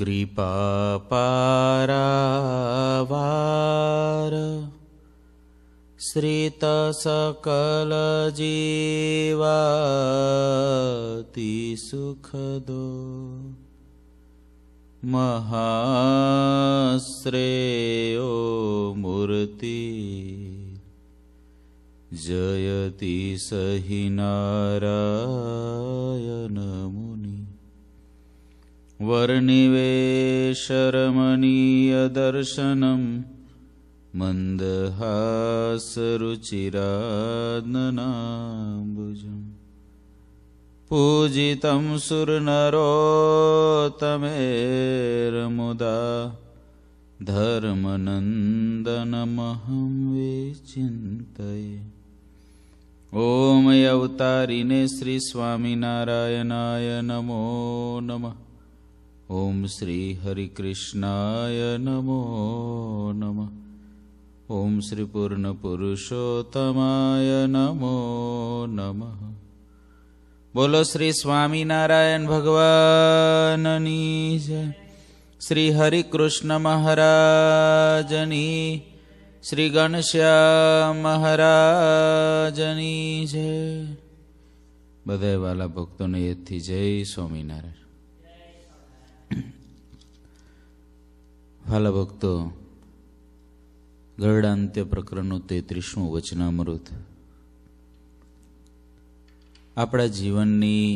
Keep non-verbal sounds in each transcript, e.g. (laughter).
कृपापारावार श्रितसकलजीवाति सुखदो महाश्रेयो मूर्ति जयति स हि वर्णिवेशरमणीयदर्शनं मन्दहासरुचिरान्बुजम् पूजितं सुरनरोतमेर्मुदा धर्मनन्दनमहं विचिन्तये ॐ अवतारिणे श्रीस्वामिनारायणाय नमो नमः ॐ श्रीहरिकृष्णाय नमो नमः ॐ श्रीपूर्णपुरुषोत्तमाय नमो नमः બોલો શ્રી સ્વામિનારાયણ ભગવાનની જય શ્રી હરિકૃષ્ણ મહારાજની શ્રી ગણશ્યામ મહારાજની જય બધા વાલા ભક્તોને એથી જય સ્વામિનારાયણ હાલા ભક્તો ગરડાંત્ય પ્રકરણનું તેત્રીસમું વચનામૃત આપણા જીવનની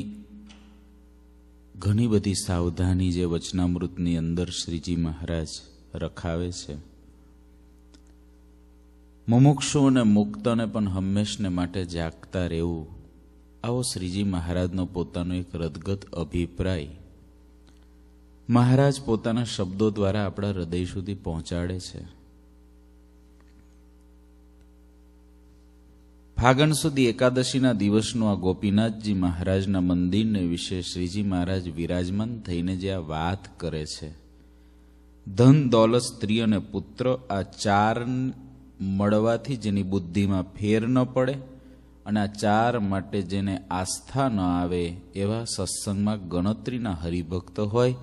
ઘણી બધી સાવધાની જે વચનામૃતની અંદર શ્રીજી મહારાજ રખાવે છે મુમુક્ષુ મુક્તને પણ હંમેશને માટે જાગતા રહેવું આવો શ્રીજી મહારાજનો પોતાનો એક રદગત અભિપ્રાય મહારાજ પોતાના શબ્દો દ્વારા આપણા હૃદય સુધી પહોંચાડે છે ફાગણ સુધી એકાદશીના દિવસનું આ ગોપીનાથજી મહારાજના મંદિરને વિશે શ્રીજી મહારાજ વિરાજમાન થઈને જે આ વાત કરે છે ધન દોલત સ્ત્રી અને પુત્ર આ ચાર મળવાથી જેની બુદ્ધિમાં ફેર ન પડે અને આ ચાર માટે જેને આસ્થા ન આવે એવા સત્સંગમાં ગણતરીના હરિભક્ત હોય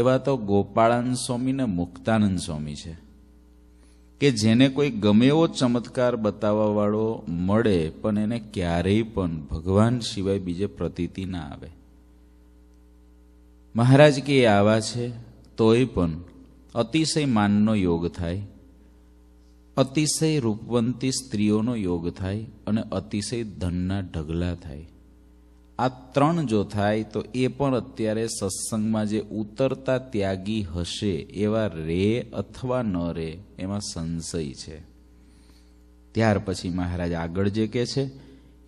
એવા તો ગોપાળાનંદ સ્વામી ને મુક્તાનંદ સ્વામી છે કે જેને કોઈ ગમે એવો ચમત્કાર બતાવવાવાળો મળે પણ એને ક્યારેય પણ ભગવાન સિવાય બીજે પ્રતીતિ ના આવે મહારાજ કે એ આવા છે તોય પણ અતિશય માનનો યોગ થાય અતિશય રૂપવંતી સ્ત્રીઓનો યોગ થાય અને અતિશય ધનના ઢગલા થાય આ ત્રણ જો થાય તો એ પણ અત્યારે સત્સંગમાં જે ઉતરતા ત્યાગી હશે એવા રે અથવા ન રે એમાં સંશય છે ત્યાર પછી મહારાજ આગળ જે કે છે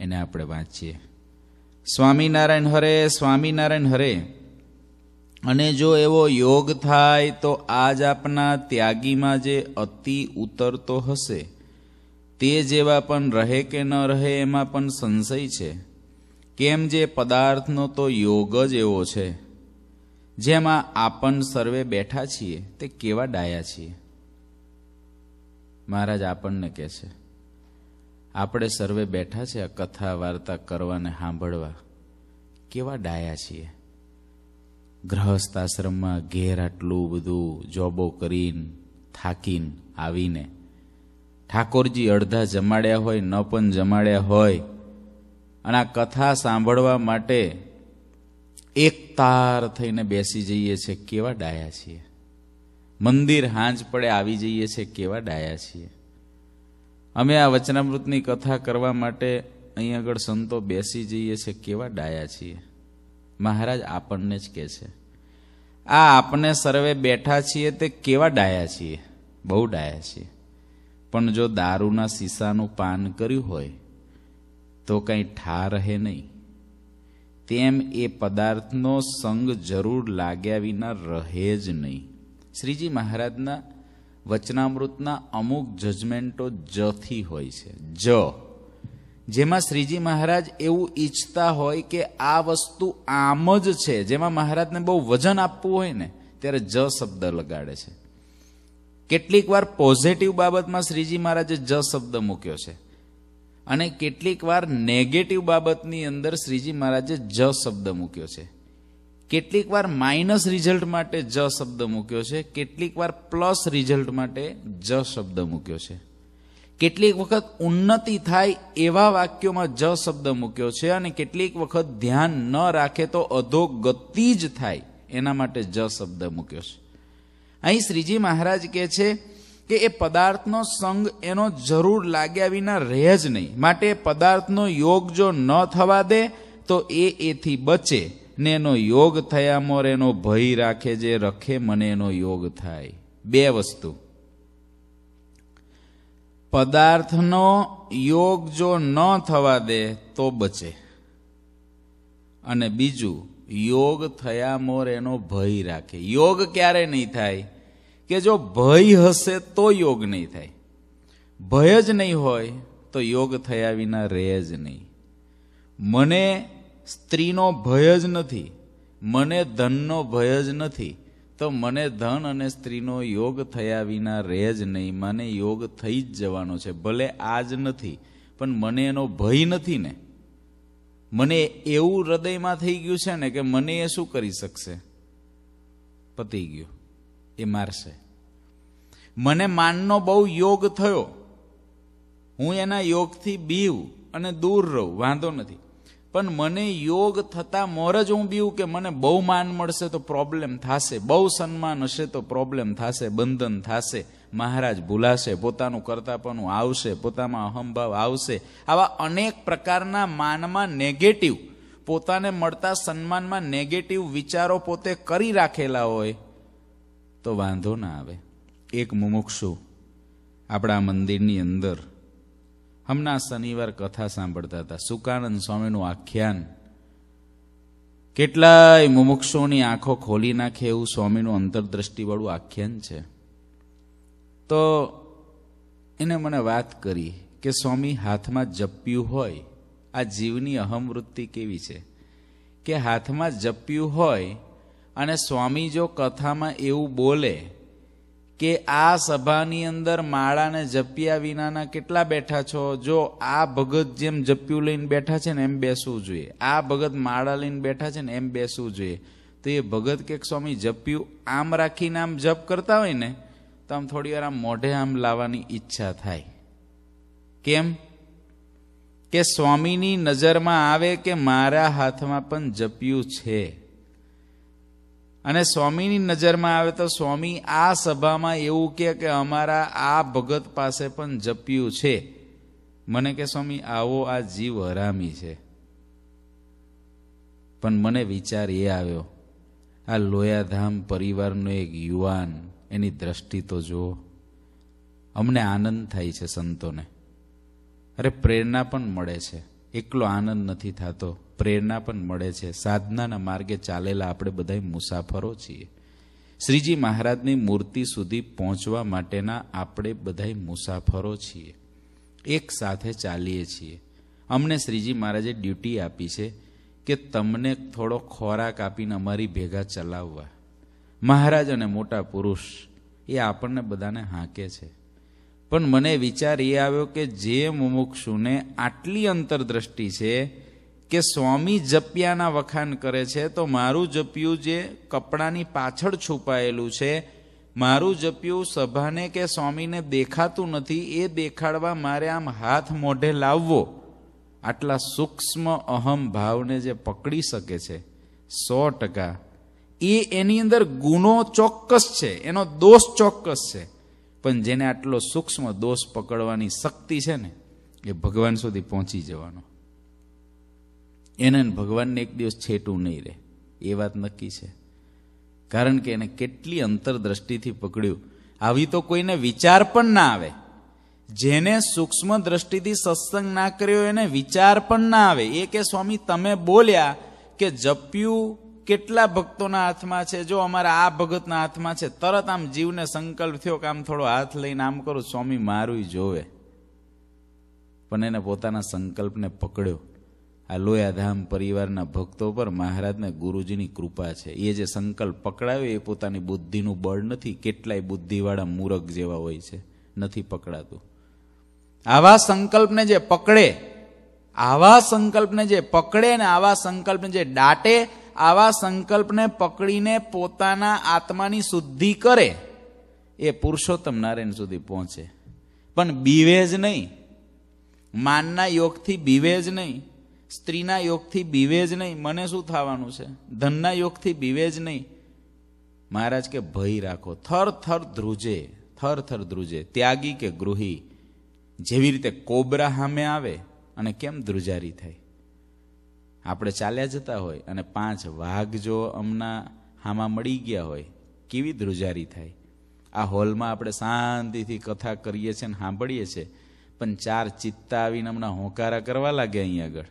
એને આપણે વાંચીએ સ્વામિનારાયણ હરે સ્વામિનારાયણ હરે અને જો એવો યોગ થાય તો આજ આપના ત્યાગીમાં જે અતિ ઉતરતો હશે તે જેવા પણ રહે કે ન રહે એમાં પણ સંશય છે કેમ જે પદાર્થનો તો યોગ જ એવો છે જેમાં આપણ સર્વે બેઠા છીએ તે કેવા ડાયા છીએ મહારાજ આપણને કહે છે આપણે સર્વે બેઠા છે આ કથા વાર્તા કરવાને સાંભળવા કેવા ડાયા છીએ ગ્રહસ્થ આશ્રમમાં ઘેર આટલું બધું જોબો કરીને થાકીને આવીને ઠાકોરજી અડધા જમાડ્યા હોય ન પણ જમાડ્યા હોય અને આ કથા સાંભળવા માટે એક તાર થઈને બેસી જઈએ છીએ કેવા ડાયા છીએ મંદિર હાંજ પડે આવી જઈએ છીએ કેવા ડાયા છીએ અમે આ વચનામૃતની કથા કરવા માટે અહીં આગળ સંતો બેસી જઈએ છીએ કેવા ડાયા છીએ મહારાજ આપણને જ કહે છે આ આપણે સર્વે બેઠા છીએ તે કેવા ડાયા છીએ બહુ ડાયા છીએ પણ જો દારૂના શીશાનું પાન કર્યું હોય તો કંઈ ઠા રહે નહીં તેમ એ પદાર્થનો સંગ જરૂર લાગ્યા વિના રહે જ નહીં શ્રીજી મહારાજના વચનામૃતના અમુક જજમેન્ટો જથી હોય છે જ જેમાં શ્રીજી મહારાજ એવું ઈચ્છતા હોય કે આ વસ્તુ આમ જ છે જેમાં મહારાજને બહુ વજન આપવું હોય ને ત્યારે જ શબ્દ લગાડે છે કેટલીક વાર પોઝિટિવ બાબતમાં શ્રીજી મહારાજે જ શબ્દ મૂક્યો છે અને કેટલીક વાર નેગેટિવ બાબતની અંદર શ્રીજી મહારાજે જ શબ્દ મૂક્યો છે કેટલીક વાર માઇનસ રિઝલ્ટ માટે જ શબ્દ મૂક્યો છે કેટલીક વાર પ્લસ રિઝલ્ટ માટે જ શબ્દ મૂક્યો છે કેટલીક વખત ઉન્નતિ થાય એવા વાક્યોમાં જ શબ્દ મૂક્યો છે અને કેટલીક વખત ધ્યાન ન રાખે તો અધો ગતિ જ થાય એના માટે જ શબ્દ મૂક્યો છે અહીં શ્રીજી મહારાજ કહે છે કે એ પદાર્થનો સંગ એનો જરૂર લાગ્યા વિના રહે જ નહીં માટે પદાર્થનો યોગ જો ન થવા દે તો એ એથી બચે ને એનો યોગ થયા મોર એનો ભય રાખે જે રખે મને એનો યોગ થાય બે વસ્તુ પદાર્થનો યોગ જો ન થવા દે તો બચે અને બીજું યોગ થયા મોર એનો ભય રાખે યોગ ક્યારે નહીં થાય કે જો ભય હશે તો યોગ નહીં થાય ભય જ નહીં હોય તો યોગ થયા વિના રહે જ નહીં મને સ્ત્રીનો ભય જ નથી મને ધનનો ભય જ નથી તો મને ધન અને સ્ત્રીનો યોગ થયા વિના રહે જ નહીં મને યોગ થઈ જ જવાનો છે ભલે આ જ નથી પણ મને એનો ભય નથી ને મને એવું હૃદયમાં થઈ ગયું છે ને કે મને એ શું કરી શકશે પતી ગયું એ મારશે મને માનનો બહુ યોગ થયો હું એના યોગથી બીવ અને દૂર રહું વાંધો નથી પણ મને યોગ થતાં મોર જ હું બીવું કે મને બહુ માન મળશે તો પ્રોબ્લેમ થશે બહુ સન્માન હશે તો પ્રોબ્લેમ થશે બંધન થશે મહારાજ ભૂલાશે પોતાનું કરતાપણું આવશે પોતામાં અહંભાવ આવશે આવા અનેક પ્રકારના માનમાં નેગેટિવ પોતાને મળતા સન્માનમાં નેગેટિવ વિચારો પોતે કરી રાખેલા હોય તો વાંધો ના આવે એક મુમુક્ષુ આપણા મંદિરની અંદર હમણાં શનિવાર કથા સાંભળતા હતા સુકાનંદ સ્વામીનું આખ્યાન કેટલાય મુમુક્ષોની આંખો ખોલી નાખે એવું સ્વામીનું અંતરદ્રષ્ટિવાળું આખ્યાન છે તો એને મને વાત કરી કે સ્વામી હાથમાં જપ્યું હોય આ જીવની અહમવૃત્તિ કેવી છે કે હાથમાં જપ્યું હોય અને સ્વામી જો કથામાં એવું બોલે કે આ સભાની અંદર માળાને જપ્યા વિનાના કેટલા બેઠા છો જો આ ભગત જેમ જપ્યું લઈને બેઠા છે ને એમ બેસવું જોઈએ આ ભગત માળા લઈને બેઠા છે ને એમ બેસવું જોઈએ તો એ ભગત કે સ્વામી જપ્યું આમ રાખીને આમ જપ કરતા હોય ને તો આમ થોડી વાર આમ મોઢે આમ લાવવાની ઈચ્છા થાય કેમ કે સ્વામીની નજરમાં આવે કે મારા હાથમાં પણ જપ્યું છે અને સ્વામીની નજરમાં આવે તો સ્વામી આ સભામાં એવું કે કે અમારા આ ભગત પાસે પણ જપ્યું છે મને કે સ્વામી આવો આ જીવ હરામી છે પણ મને વિચાર એ આવ્યો આ લોયાધામ પરિવારનો એક યુવાન એની દ્રષ્ટિ તો જુઓ અમને આનંદ થાય છે સંતોને અરે પ્રેરણા પણ મળે છે એકલો આનંદ નથી થતો પ્રેરણા પણ મળે છે સાધનાના માર્ગે ચાલેલા આપણે બધા મુસાફરો છીએ શ્રીજી મહારાજની મૂર્તિ સુધી પહોંચવા માટેના આપણે બધા મુસાફરો છીએ એક સાથે ચાલીએ છીએ અમને શ્રીજી મહારાજે ડ્યુટી આપી છે કે તમને થોડો ખોરાક આપીને અમારી ભેગા ચલાવવા મહારાજ અને મોટા પુરુષ એ આપણને બધાને હાંકે છે પણ મને વિચાર એ આવ્યો કે જે મુમુક્ષુને આટલી અંતરદ્રષ્ટિ છે કે સ્વામી જપ્યાના વખાણ કરે છે તો મારું જપ્યું જે કપડાની પાછળ છુપાયેલું છે મારું જપ્યું સભાને કે સ્વામીને દેખાતું નથી એ દેખાડવા મારે આમ હાથ મોઢે લાવવો આટલા સૂક્ષ્મ અહમ ભાવને જે પકડી શકે છે સો ટકા એ એની અંદર ગુનો ચોક્કસ છે એનો દોષ ચોક્કસ છે પણ જેને આટલો સૂક્ષ્મ દોષ પકડવાની શક્તિ છે ને એ ભગવાન સુધી પહોંચી જવાનો એને ભગવાનને એક દિવસ છેટું નહીં રહે એ વાત નક્કી છે કારણ કે એને કેટલી અંતરદ્રષ્ટિથી પકડ્યું આવી તો કોઈને વિચાર પણ ના આવે જેને સૂક્ષ્મ દ્રષ્ટિથી સત્સંગ ના કર્યો એને વિચાર પણ ના આવે એ કે સ્વામી તમે બોલ્યા કે જપ્યું કેટલા ભક્તોના હાથમાં છે જો અમારા આ ભગતના હાથમાં છે તરત આમ જીવને સંકલ્પ થયો કે આમ થોડો હાથ લઈને આમ કરું સ્વામી મારું જોવે પણ એને પોતાના સંકલ્પને પકડ્યો આ લોયાધામ પરિવારના ભક્તો પર મહારાજને ગુરુજીની કૃપા છે એ જે સંકલ્પ પકડાવ્યો એ પોતાની બુદ્ધિનું બળ નથી કેટલાય બુદ્ધિવાળા મૂરખ જેવા હોય છે નથી પકડાતું આવા સંકલ્પને જે પકડે આવા સંકલ્પને જે પકડે ને આવા સંકલ્પને જે દાટે આવા સંકલ્પને પકડીને પોતાના આત્માની શુદ્ધિ કરે એ પુરુષોત્તમ નારાયણ સુધી પહોંચે પણ બીવે જ નહીં માનના યોગથી બીવે જ નહીં સ્ત્રીના યોગથી બીવે જ નહીં મને શું થવાનું છે ધનના યોગથી બીવે જ નહીં મહારાજ કે ભય રાખો થર થર ધ્રુજે થર થર ધ્રુજે ત્યાગી કે ગૃહી જેવી રીતે કોબરા સામે આવે અને કેમ ધ્રુજારી થાય આપણે ચાલ્યા જતા હોય અને પાંચ વાઘ જો અમના હામાં મળી ગયા હોય કેવી ધ્રુજારી થાય આ હોલમાં આપણે શાંતિથી કથા કરીએ છીએ અને સાંભળીએ છીએ પણ ચાર ચિત્તા આવીને હમણાં હોંકારા કરવા લાગે અહીં આગળ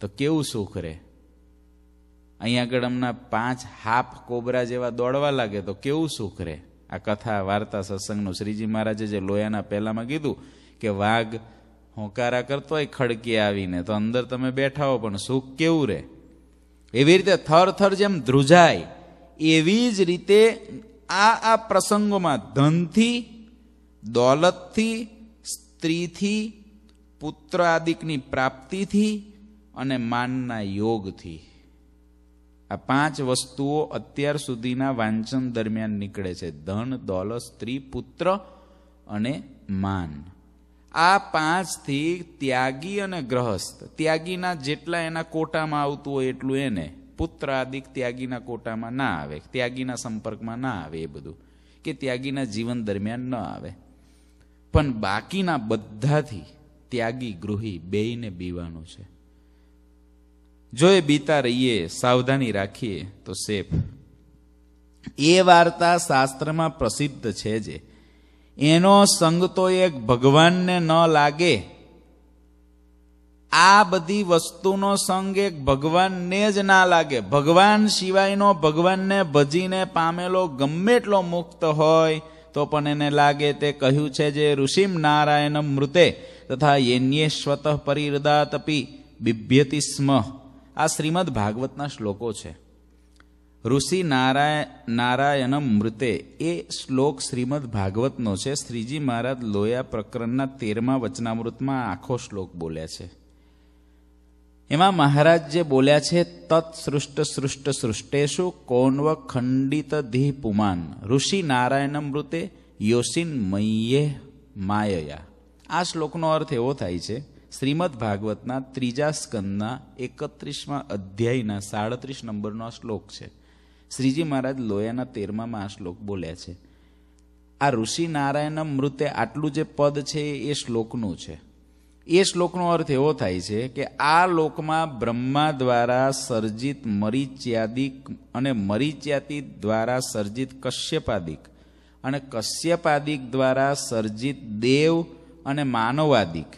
તો કેવું સુખ રહે અહીંયા આગળ હમણાં પાંચ હાફ કોબરા જેવા દોડવા લાગે તો કેવું સુખ રહે આ કથા વાર્તા સત્સંગનું શ્રીજી મહારાજે જે લોયાના પહેલામાં કીધું કે વાઘ હોંકારા કરતો હોય ખડકી આવીને તો અંદર તમે બેઠા હો પણ સુખ કેવું રહે એવી રીતે થર થર જેમ ધ્રુજાય એવી જ રીતે આ આ પ્રસંગોમાં ધનથી દોલતથી સ્ત્રીથી પુત્ર આદિકની પ્રાપ્તિથી અને માનના યોગથી આ પાંચ વસ્તુઓ અત્યાર સુધીના વાંચન દરમિયાન નીકળે છે ધન દોલત સ્ત્રી પુત્ર અને માન આ પાંચથી ત્યાગી અને ગ્રહસ્થ ત્યાગીના જેટલા એના કોટામાં આવતું હોય એટલું એને પુત્ર આદિક ત્યાગીના કોટામાં ના આવે ત્યાગીના સંપર્કમાં ના આવે એ બધું કે ત્યાગીના જીવન દરમિયાન ન આવે પણ બાકીના બધાથી ત્યાગી ગૃહી બેયને બીવાનું છે જો એ બીતા રહીએ સાવધાની રાખીએ તો સેફ એ વાર્તા શાસ્ત્રમાં પ્રસિદ્ધ છે જે એનો સંગ તો એક ભગવાનને ન લાગે આ બધી વસ્તુનો સંગ એક ભગવાનને જ ના લાગે ભગવાન સિવાયનો ભગવાનને ભજીને પામેલો ગમે એટલો મુક્ત હોય તો પણ એને લાગે તે કહ્યું છે જે ઋષિમ નારાયણ મૃતે તથા યન્યે સ્વતઃ પરિરદાતપી બિભ્યતિ સ્મ આ શ્રીમદ ભાગવતના શ્લોકો છે ઋષિ નારાયણ નારાયણમ મૃતે એ શ્લોક શ્રીમદ ભાગવતનો છે શ્રીજી મહારાજ લોયા પ્રકરણના તેરમા વચનામૃતમાં આખો શ્લોક બોલ્યા છે એમાં મહારાજ જે બોલ્યા છે તત્સૃષ્ટ સૃષ્ટ સૃષ્ટેશુ કોન્વ ખંડિત ધી પુમાન ઋષિ નારાયણમૃતે યોસિન મય્યે માયયા આ શ્લોકનો અર્થ એવો થાય છે શ્રીમદ ભાગવતના ત્રીજા સ્કંદના એકત્રીસમાં અધ્યાયના સાડત્રીસ નંબરનો આ શ્લોક છે શ્રીજી મહારાજ લોયાના તેરમામાં આ શ્લોક બોલ્યા છે આ ઋષિ નારાયણ મૃતે આટલું જે પદ છે એ શ્લોકનું છે એ શ્લોકનો અર્થ એવો થાય છે કે આ લોકમાં બ્રહ્મા દ્વારા સર્જિત મરિચ્યાદિક અને મરિચ્યાતિ દ્વારા સર્જિત કશ્યપાદિક અને કશ્યપાદિક દ્વારા સર્જિત દેવ અને માનવાદિક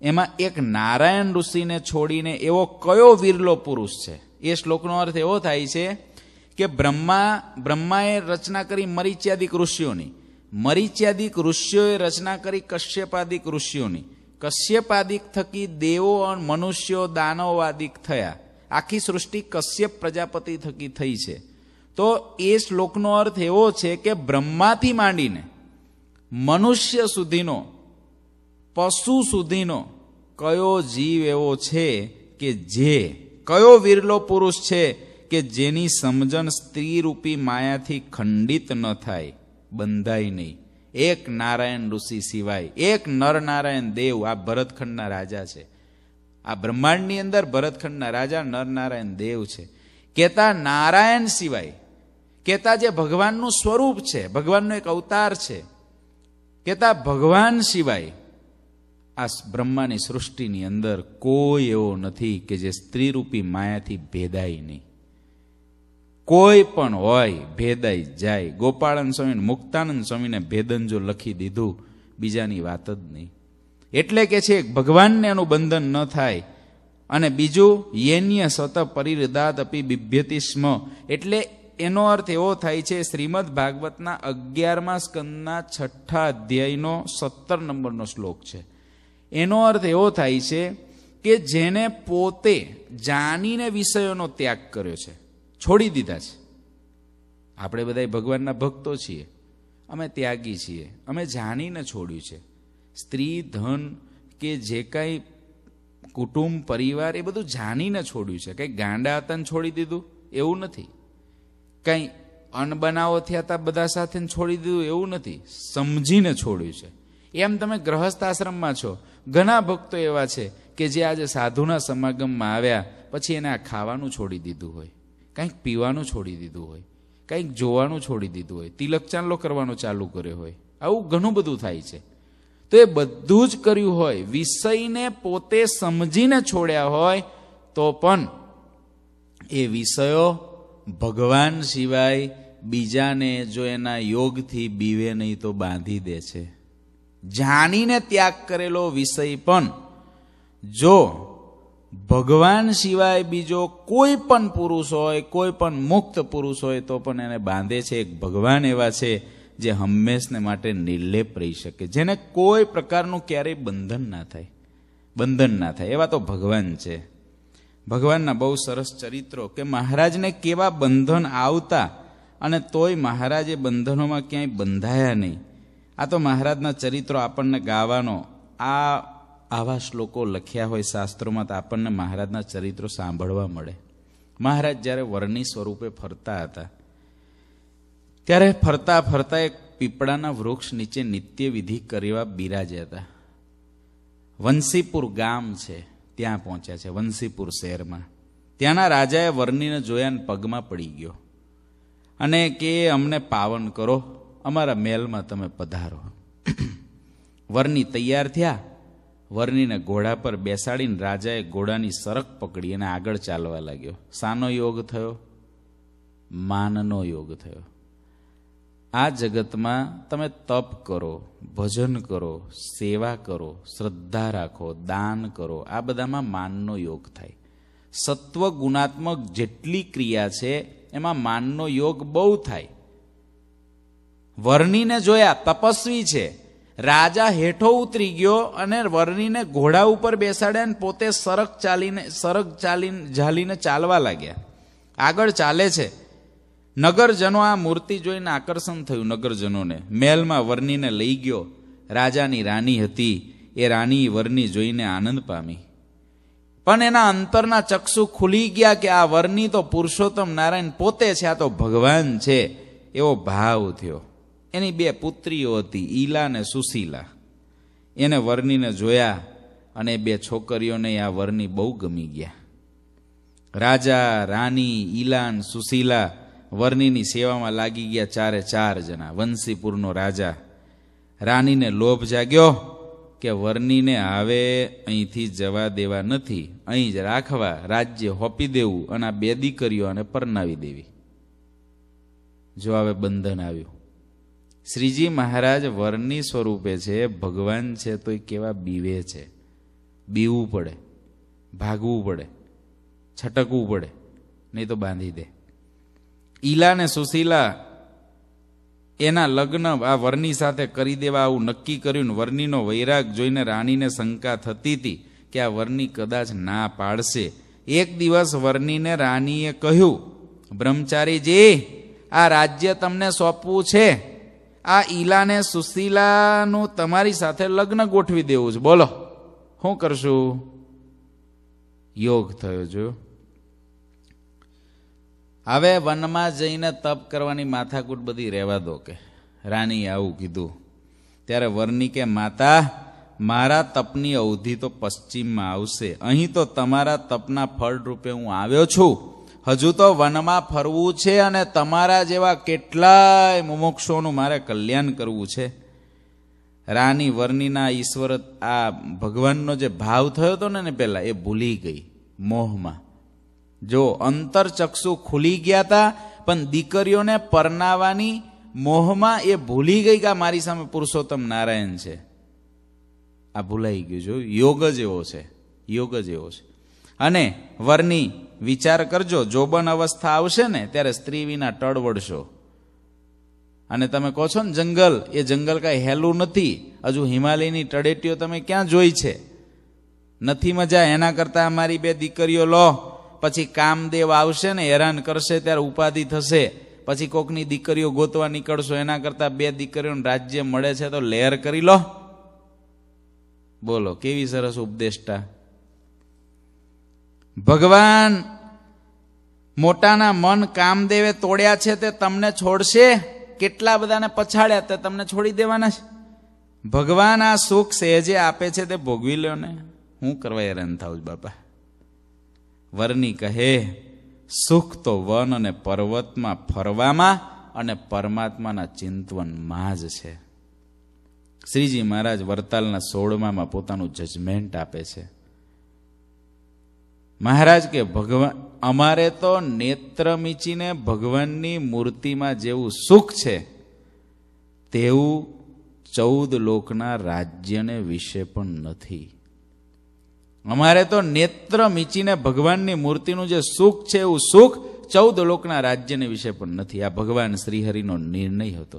એમાં એક નારાયણ ઋષિને છોડીને એવો કયો વિરલો પુરુષ છે એ શ્લોકનો અર્થ એવો થાય છે કે બ્રહ્મા બ્રહ્માએ રચના કરી મરીચ્યાદિક ઋષિઓની મરિચ્યાદિક ઋષિઓએ રચના કરી કશ્યપાદિક ઋષિઓની કશ્યપાદિક થકી દેવો અને મનુષ્યો દાનવાદિક થયા આખી સૃષ્ટિ કશ્યપ પ્રજાપતિ થકી થઈ છે તો એ શ્લોકનો અર્થ એવો છે કે બ્રહ્માથી માંડીને મનુષ્ય સુધીનો પશુ સુધીનો કયો જીવ એવો છે કે જે કયો વિરલો પુરુષ છે કે જેની સમજણ સ્ત્રી રૂપી માયાથી ખંડિત ન થાય બંધાય નહીં એક નારાયણ ઋષિ સિવાય એક નરનારાયણ દેવ આ ભરતખંડના રાજા છે આ બ્રહ્માંડની અંદર ભરતખંડના રાજા નરનારાયણ દેવ છે કેતા નારાયણ સિવાય કેતા જે ભગવાનનું સ્વરૂપ છે ભગવાનનો એક અવતાર છે કેતા ભગવાન સિવાય આ બ્રહ્માની સૃષ્ટિની અંદર કોઈ એવો નથી કે જે સ્ત્રીરૂપી માયાથી ભેદાય નહીં કોઈ પણ હોય ભેદાઈ જાય ગોપાળન સ્વામી મુક્તાનંદ સ્વામીને ભેદન જો લખી દીધું બીજાની વાત જ નહીં એટલે કે છે ભગવાનને એનું બંધન ન થાય અને બીજું યેન્ય સત પરિરદાત અપી બિભ્યતિ સ્મ એટલે એનો અર્થ એવો થાય છે શ્રીમદ ભાગવતના અગિયારમા સ્કંદના છઠ્ઠા અધ્યાયનો સત્તર નંબરનો શ્લોક છે એનો અર્થ એવો થાય છે કે જેને પોતે જાણીને વિષયોનો ત્યાગ કર્યો છે છોડી દીધા છે આપણે બધા ભગવાનના ભક્તો છીએ અમે ત્યાગી છીએ અમે જાણીને છોડ્યું છે સ્ત્રી ધન કે જે કાંઈ કુટુંબ પરિવાર એ બધું જાણીને છોડ્યું છે કંઈ ગાંડા હતા છોડી દીધું એવું નથી કંઈ અનબનાવો થયા હતા બધા સાથે છોડી દીધું એવું નથી સમજીને છોડ્યું છે એમ તમે ગ્રહસ્થ આશ્રમમાં છો ઘણા ભક્તો એવા છે કે જે આજે સાધુના સમાગમમાં આવ્યા પછી એને આ ખાવાનું છોડી દીધું હોય કંઈક પીવાનું છોડી દીધું હોય કંઈક જોવાનું છોડી દીધું હોય તિલક ચાંદલો કરવાનો ચાલુ કર્યો હોય આવું ઘણું બધું થાય છે તો એ બધું જ કર્યું હોય વિષયને પોતે સમજીને છોડ્યા હોય તો પણ એ વિષયો ભગવાન સિવાય બીજાને જો એના યોગથી બીવે નહીં તો બાંધી દે છે જાણીને ત્યાગ કરેલો વિષય પણ જો ભગવાન સિવાય બીજો કોઈ પણ પુરુષ હોય કોઈ પણ મુક્ત પુરુષ હોય તો પણ એને બાંધે છે એક ભગવાન એવા છે જે હંમેશને માટે નિર્લેપ રહી શકે જેને કોઈ પ્રકારનું ક્યારેય બંધન ના થાય બંધન ના થાય એવા તો ભગવાન છે ભગવાનના બહુ સરસ ચરિત્રો કે મહારાજને કેવા બંધન આવતા અને તોય મહારાજે બંધનોમાં ક્યાંય બંધાયા નહીં આ તો મહારાજના ચરિત્રો આપણને ગાવાનો આ આવા શ્લોકો લખ્યા હોય શાસ્ત્રોમાં તો આપણને મહારાજના ચરિત્રો સાંભળવા મળે મહારાજ જ્યારે વરની સ્વરૂપે ફરતા હતા ત્યારે ફરતા ફરતા એક પીપળાના વૃક્ષ નીચે નિત્ય વિધિ કરવા બિરાજ્યા હતા વંશીપુર ગામ છે ત્યાં પહોંચ્યા છે વંશીપુર શહેરમાં ત્યાંના રાજાએ વર્ણીને જોયા અને પગમાં પડી ગયો અને કે અમને પાવન કરો અમારા મેલમાં તમે પધારો વરની તૈયાર થયા વરનીને ઘોડા પર બેસાડીને રાજાએ ઘોડાની સરક પકડી અને આગળ ચાલવા લાગ્યો સાનો યોગ થયો માનનો યોગ થયો આ જગતમાં તમે તપ કરો ભજન કરો સેવા કરો શ્રદ્ધા રાખો દાન કરો આ બધામાં માનનો યોગ થાય સત્વ ગુણાત્મક જેટલી ક્રિયા છે એમાં માનનો યોગ બહુ થાય વર્ણિને જોયા તપસ્વી છે રાજા હેઠો ઉતરી ગયો અને વર્ણિને ઘોડા ઉપર બેસાડ્યા અને પોતે સરક ચાલીને સરક ચાલીને ઝાલીને ચાલવા લાગ્યા આગળ ચાલે છે નગરજનો આ મૂર્તિ જોઈને આકર્ષણ થયું નગરજનોને મહેલમાં વર્ણિને લઈ ગયો રાજાની રાની હતી એ રાની વરની જોઈને આનંદ પામી પણ એના અંતરના ચક્ષુ ખુલી ગયા કે આ વરની તો પુરુષોત્તમ નારાયણ પોતે છે આ તો ભગવાન છે એવો ભાવ થયો એની બે પુત્રીઓ હતી ઈલા અને સુશીલા એને વરનીને જોયા અને બે છોકરીઓને આ વરની બહુ ગમી ગયા રાજા રાની ઈલાન સુશીલા વરનીની સેવામાં લાગી ગયા ચારે ચાર જણા વંશીપુરનો રાજા રાનીને લોભ જાગ્યો કે વરનીને હવે અહીંથી જવા દેવા નથી અહીં જ રાખવા રાજ્ય હોપી દેવું અને આ બે દીકરીઓને પરનાવી દેવી જો હવે બંધન આવ્યું શ્રીજી મહારાજ વરની સ્વરૂપે છે ભગવાન છે તો એ કેવા બીવે છે બીવું પડે ભાગવું પડે છટકવું પડે નહીં તો બાંધી દે ઈલા ને સુશીલા એના લગ્ન આ વરની સાથે કરી દેવા આવું નક્કી કર્યું વરનીનો વૈરાગ જોઈને રાણીને શંકા થતી હતી કે આ વરની કદાચ ના પાડશે એક દિવસ વરનીને રાણીએ કહ્યું બ્રહ્મચારીજી આ રાજ્ય તમને સોંપવું છે આ ઈલાને સુશીલાનું તમારી સાથે લગ્ન ગોઠવી દેવું છે બોલો શું કરશું યોગ થયો જો હવે વનમાં જઈને તપ કરવાની માથાકૂટ બધી રહેવા દો કે રાણીએ આવું કીધું ત્યારે વરની કે માતા મારા તપની અવધિ તો પશ્ચિમમાં આવશે અહીં તો તમારા તપના ફળ રૂપે હું આવ્યો છું હજુ તો વનમાં ફરવું છે અને તમારા જેવા કેટલાય મુમુક્ષોનું મારે કલ્યાણ કરવું છે રાની વર્ણિના ઈશ્વર આ ભગવાનનો જે ભાવ થયો હતો ને પહેલાં એ ભૂલી ગઈ મોહમાં જો અંતરચક્ષુ ખુલી ગયા હતા પણ દીકરીઓને પરનાવાની મોહમાં એ ભૂલી ગઈ કે મારી સામે પુરુષોત્તમ નારાયણ છે આ ભૂલાઈ ગયું જો યોગ જ એવો છે યોગ જ એવો છે અને વર્ણી વિચાર કરજો જોબન અવસ્થા આવશે ને ત્યારે સ્ત્રી વિના ટળવડશો અને તમે કહો છો ને જંગલ એ જંગલ કાંઈ હેલું નથી હજુ હિમાલયની ટળેટીઓ તમે ક્યાં જોઈ છે નથી મજા એના કરતાં અમારી બે દીકરીઓ લો પછી કામદેવ આવશે ને હેરાન કરશે ત્યારે ઉપાધિ થશે પછી કોકની દીકરીઓ ગોતવા નીકળશો એના કરતાં બે દીકરીઓને રાજ્ય મળે છે તો લહેર કરી લો બોલો કેવી સરસ ઉપદેષ્ટા ભગવાન મોટાના મન કામદેવે તોડ્યા છે તે તમને છોડશે કેટલા બધાને પછાડ્યા તે તમને છોડી દેવાના છે ભગવાન આ સુખ સહેજે આપે છે તે ભોગવી લો ને હું કરવા હેરાન થાઉં બાપા વરની કહે સુખ તો વન અને પર્વતમાં ફરવામાં અને પરમાત્માના ચિંતવનમાં જ છે શ્રીજી મહારાજ વરતાલના સોળમામાં પોતાનું જજમેન્ટ આપે છે મહારાજ કે ભગવાન અમારે તો નેત્ર મીચીને ભગવાનની મૂર્તિમાં જેવું સુખ છે તેવું ચૌદ લોકના રાજ્યને વિશે પણ નથી અમારે તો નેત્ર મીચીને ભગવાનની મૂર્તિનું જે સુખ છે એવું સુખ ચૌદ લોકના રાજ્યને વિશે પણ નથી આ ભગવાન શ્રીહરિનો નિર્ણય હતો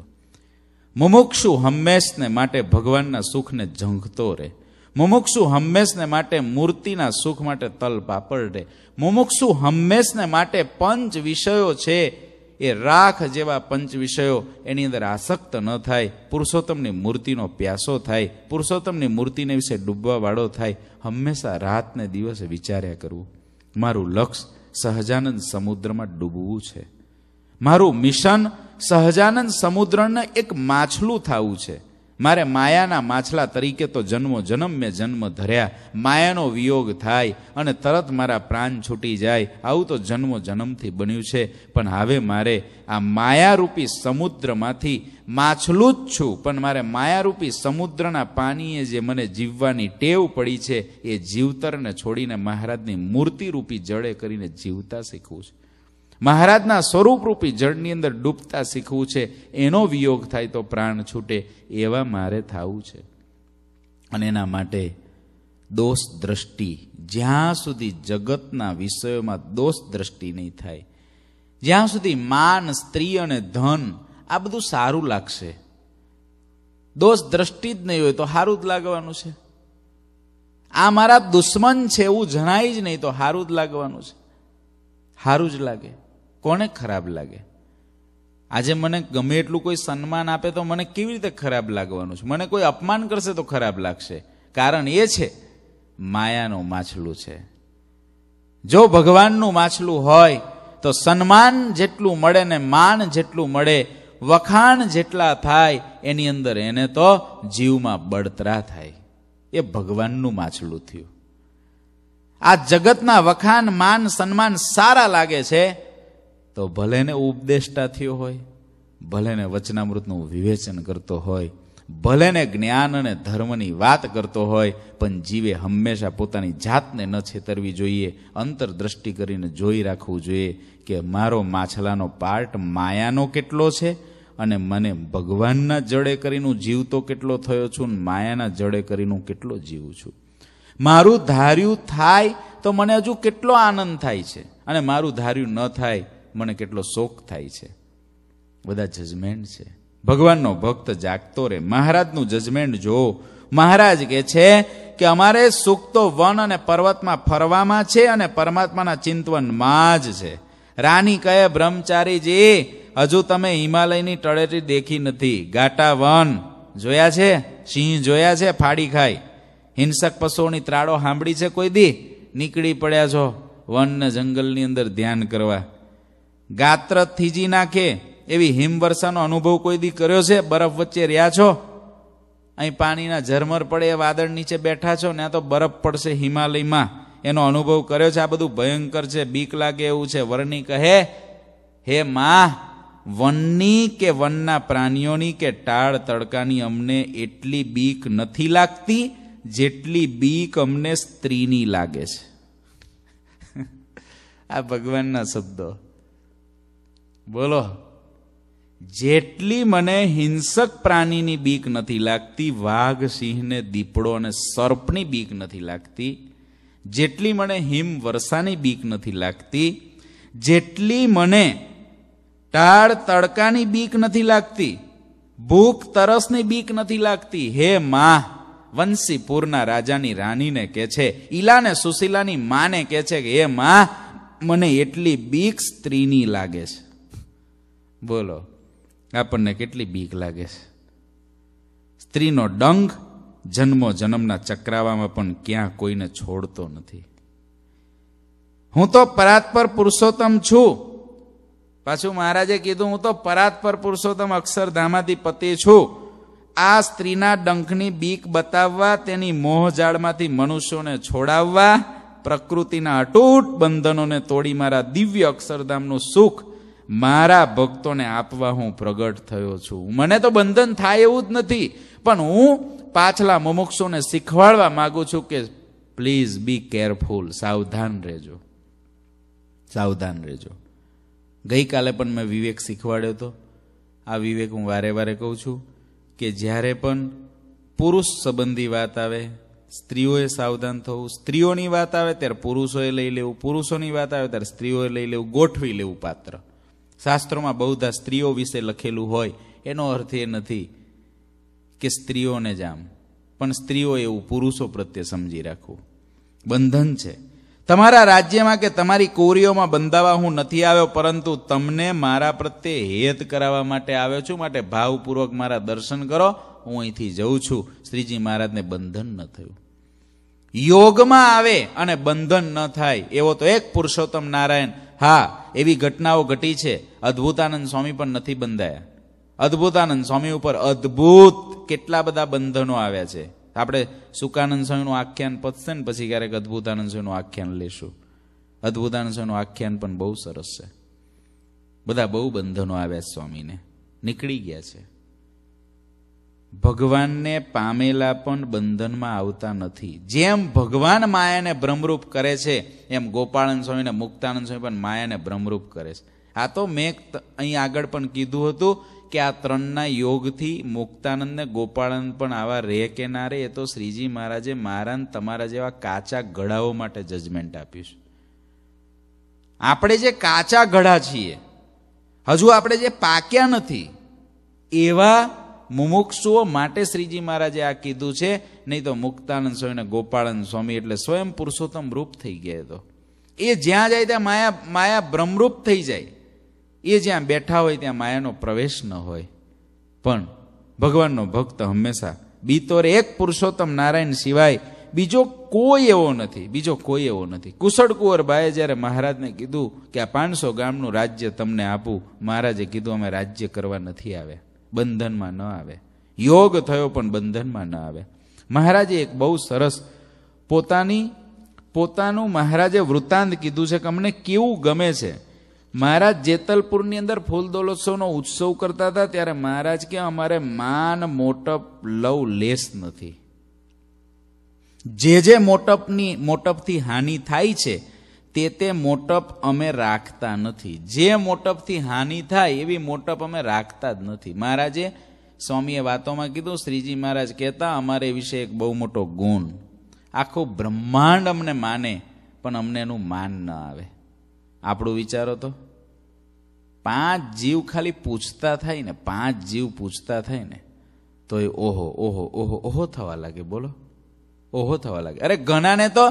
મુમુક્ષુ હંમેશને માટે ભગવાનના સુખને ઝંખતો રહે મુમુક્ષુ હંમેશને માટે મૂર્તિના સુખ માટે તલ પાપડે રે મુમુક્ષુ હંમેશને માટે પંચ વિષયો છે એ રાખ જેવા પંચ વિષયો એની અંદર આસક્ત ન થાય પુરુષોત્તમની મૂર્તિનો પ્યાસો થાય પુરુષોત્તમની મૂર્તિને વિશે ડૂબવાવાળો થાય હંમેશા રાતને દિવસે વિચાર્યા કરવું મારું લક્ષ્ય સહજાનંદ સમુદ્રમાં ડૂબવું છે મારું મિશન સહજાનંદ સમુદ્રને એક માછલું થવું છે મારે માયાના માછલા તરીકે તો જન્મો જન્મ મેં જન્મ ધર્યા માયાનો વિયોગ થાય અને તરત મારા પ્રાણ છૂટી જાય આવું તો જન્મો જન્મથી બન્યું છે પણ હવે મારે આ માયારૂપી સમુદ્રમાંથી માછલું જ છું પણ મારે માયારૂપી સમુદ્રના પાણીએ જે મને જીવવાની ટેવ પડી છે એ જીવતરને છોડીને મહારાજની મૂર્તિરૂપી જળે કરીને જીવતા શીખવું છે મહારાજના સ્વરૂપરૂપી જળની અંદર ડૂબતા શીખવું છે એનો વિયોગ થાય તો પ્રાણ છૂટે એવા મારે થવું છે અને એના માટે દોષ દ્રષ્ટિ જ્યાં સુધી જગતના વિષયોમાં દોષ દ્રષ્ટિ નહીં થાય જ્યાં સુધી માન સ્ત્રી અને ધન આ બધું સારું લાગશે દોષ દ્રષ્ટિ જ નહીં હોય તો સારું જ લાગવાનું છે આ મારા દુશ્મન છે એવું જણાય જ નહીં તો સારું જ લાગવાનું છે સારું જ લાગે કોને ખરાબ લાગે આજે મને ગમે એટલું કોઈ સન્માન આપે તો મને કેવી રીતે ખરાબ લાગવાનું છે મને કોઈ અપમાન કરશે તો ખરાબ લાગશે કારણ એ છે માયાનું માછલું છે જો ભગવાનનું માછલું હોય તો સન્માન જેટલું મળે ને માન જેટલું મળે વખાણ જેટલા થાય એની અંદર એને તો જીવમાં બળતરા થાય એ ભગવાનનું માછલું થયું આ જગતના વખાણ માન સન્માન સારા લાગે છે તો ભલેને ઉપદેષ્ટા થયો હોય ભલેને વચનામૃતનું વિવેચન કરતો હોય ભલેને જ્ઞાન અને ધર્મની વાત કરતો હોય પણ જીવે હંમેશા પોતાની જાતને ન છેતરવી જોઈએ અંતરદ્રષ્ટિ કરીને જોઈ રાખવું જોઈએ કે મારો માછલાનો પાર્ટ માયાનો કેટલો છે અને મને ભગવાનના જડે કરીનું જીવતો કેટલો થયો છું ને માયાના જડે કરીનું કેટલો જીવું છું મારું ધાર્યું થાય તો મને હજુ કેટલો આનંદ થાય છે અને મારું ધાર્યું ન થાય મને કેટલો શોખ થાય છે બધા જજમેન્ટ છે ભગવાનનો ભક્ત જાગતો રે મહારાજનું જજમેન્ટ જો મહારાજ કે છે કે અમારે સુખ તો વન અને પર્વતમાં ફરવામાં છે અને પરમાત્માના ચિંતવનમાં જ છે રાની કહે બ્રહ્મચારીજી હજુ તમે હિમાલયની તળેટી દેખી નથી ગાટા વન જોયા છે સિંહ જોયા છે ફાડી ખાય હિંસક પશુઓની ત્રાળો સાંભળી છે કોઈ દી નીકળી પડ્યા છો વન ને જંગલની અંદર ધ્યાન કરવા ગાત્ર થીજી નાખે એવી હિમવર્ષાનો અનુભવ કોઈ દી કર્યો છે બરફ વચ્ચે રહ્યા છો અહીં પાણીના ઝરમર પડે એ વાદળ નીચે બેઠા છો ને આ તો બરફ પડશે હિમાલયમાં એનો અનુભવ કર્યો છે આ બધું ભયંકર છે બીક લાગે એવું છે વર્ણી કહે હે મા વનની કે વનના પ્રાણીઓની કે ટાળ તડકાની અમને એટલી બીક નથી લાગતી જેટલી બીક અમને સ્ત્રીની લાગે છે (laughs) આ ભગવાનના શબ્દો બોલો જેટલી મને હિંસક પ્રાણીની બીક નથી લાગતી વાઘ સિંહને દીપડો અને સર્પની બીક નથી લાગતી જેટલી મને હિમ વર્ષાની બીક નથી લાગતી જેટલી મને ટાળ તડકાની બીક નથી લાગતી ભૂખ તરસની બીક નથી લાગતી હે મા વંશીપુરના રાજાની રાણીને કે છે ઈલાને સુશીલાની માને કે છે કે હે મા મને એટલી બીક સ્ત્રીની લાગે છે બોલો આપણને કેટલી બીક લાગે છે સ્ત્રીનો ડંગ જન્મો જન્મના ચક્રાવામાં પણ ક્યાં કોઈને છોડતો નથી હું તો પરાત્પર પુરુષોત્તમ છું પાછું મહારાજે કીધું હું તો પરાત્પર પુરુષોત્તમ અક્ષરધામાથી પતિ છું આ સ્ત્રીના ડંખની બીક બતાવવા તેની મોહજાળમાંથી મનુષ્યોને છોડાવવા પ્રકૃતિના અટૂટ બંધનોને તોડી મારા દિવ્ય અક્ષરધામનું સુખ મારા ભક્તોને આપવા હું પ્રગટ થયો છું મને તો બંધન થાય એવું જ નથી પણ હું પાછલા મુમુક્ષોને શીખવાડવા માગું છું કે પ્લીઝ બી કેરફુલ સાવધાન રહેજો સાવધાન રહેજો ગઈકાલે પણ મેં વિવેક શીખવાડ્યો હતો આ વિવેક હું વારે વારે કહું છું કે જ્યારે પણ પુરુષ સંબંધી વાત આવે સ્ત્રીઓએ સાવધાન થવું સ્ત્રીઓની વાત આવે ત્યારે પુરુષોએ લઈ લેવું પુરુષોની વાત આવે ત્યારે સ્ત્રીઓએ લઈ લેવું ગોઠવી લેવું પાત્ર શાસ્ત્રોમાં બહુધા સ્ત્રીઓ વિશે લખેલું હોય એનો અર્થ એ નથી કે સ્ત્રીઓને જ આમ પણ સ્ત્રીઓ એવું પુરુષો પ્રત્યે સમજી રાખવું બંધન છે તમારા રાજ્યમાં કે તમારી કોરીઓમાં બંધાવા હું નથી આવ્યો પરંતુ તમને મારા પ્રત્યે હેત કરાવવા માટે આવ્યો છું માટે ભાવપૂર્વક મારા દર્શન કરો હું અહીંથી જઉં છું શ્રીજી મહારાજને બંધન ન થયું યોગમાં આવે અને બંધન ન થાય એવો તો એક પુરુષોત્તમ નારાયણ હા એવી ઘટનાઓ ઘટી છે અદ્ભુતાનંદ સ્વામી પણ નથી બંધાયા અદ્ભુતાનંદ સ્વામી ઉપર અદ્ભુત કેટલા બધા બંધનો આવ્યા છે આપણે સુકાનંદ સ્વામીનું આખ્યાન પતશે ને પછી ક્યારેક અદ્ભુતાનંદ સ્વામીનું આખ્યાન લેશું અદ્ભુતાનંદ સ્વામીનું આખ્યાન પણ બહુ સરસ છે બધા બહુ બંધનો આવ્યા છે સ્વામીને નીકળી ગયા છે ભગવાનને પામેલા પણ બંધનમાં આવતા નથી જેમ ભગવાન માયાને ભ્રમરૂપ કરે છે એમ ગોપાળન સ્વામીને મુક્તાનંદ સ્વામી પણ માયાને ભ્રમરૂપ કરે છે આ તો મેં અહીં આગળ પણ કીધું હતું કે આ ત્રણના યોગથી મુક્તાનંદને ગોપાળન પણ આવા રે કે ના રે એ તો શ્રીજી મહારાજે મારાને તમારા જેવા કાચા ઘડાઓ માટે જજમેન્ટ આપ્યું છે આપણે જે કાચા ઘડા છીએ હજુ આપણે જે પાક્યા નથી એવા મુમુક્ષુઓ માટે શ્રીજી મહારાજે આ કીધું છે નહીં તો મુક્તાનંદ સ્વામી અને ગોપાળાનંદ સ્વામી એટલે સ્વયં પુરુષોત્તમ રૂપ થઈ ગયા હતો એ જ્યાં જાય ત્યાં માયા માયા બ્રહ્મરૂપ થઈ જાય એ જ્યાં બેઠા હોય ત્યાં માયાનો પ્રવેશ ન હોય પણ ભગવાનનો ભક્ત હંમેશા બીતોર એક પુરુષોત્તમ નારાયણ સિવાય બીજો કોઈ એવો નથી બીજો કોઈ એવો નથી કુશળ કુંવર બાએ જ્યારે મહારાજને કીધું કે આ પાંચસો ગામનું રાજ્ય તમને આપું મહારાજે કીધું અમે રાજ્ય કરવા નથી આવ્યા બંધનમાં ન આવે યોગ થયો પણ બંધનમાં ન આવે મહારાજે એક બહુ સરસ પોતાની પોતાનું મહારાજે વૃત્તાંત કીધું છે કે અમને કેવું ગમે છે મહારાજ જેતલપુરની અંદર ફૂલદોલોત્સવનો ઉત્સવ કરતા હતા ત્યારે મહારાજ કે અમારે માન મોટપ લવ લેસ નથી જે જે મોટપની મોટપથી હાનિ થાય છે તે તે મોટપ અમે રાખતા નથી જે મોટપથી હાનિ થાય એવી મોટપ અમે રાખતા જ નથી મહારાજે સ્વામીએ વાતોમાં કીધું શ્રીજી મહારાજ કહેતા અમારે વિશે એક બહુ મોટો ગુણ આખું બ્રહ્માંડ અમને માને પણ અમને એનું માન ન આવે આપણું વિચારો તો પાંચ જીવ ખાલી પૂછતા થાય ને પાંચ જીવ પૂછતા થાય ને તો એ ઓહો ઓહો ઓહો ઓહો થવા લાગે બોલો ઓહો થવા લાગે અરે ઘણાને તો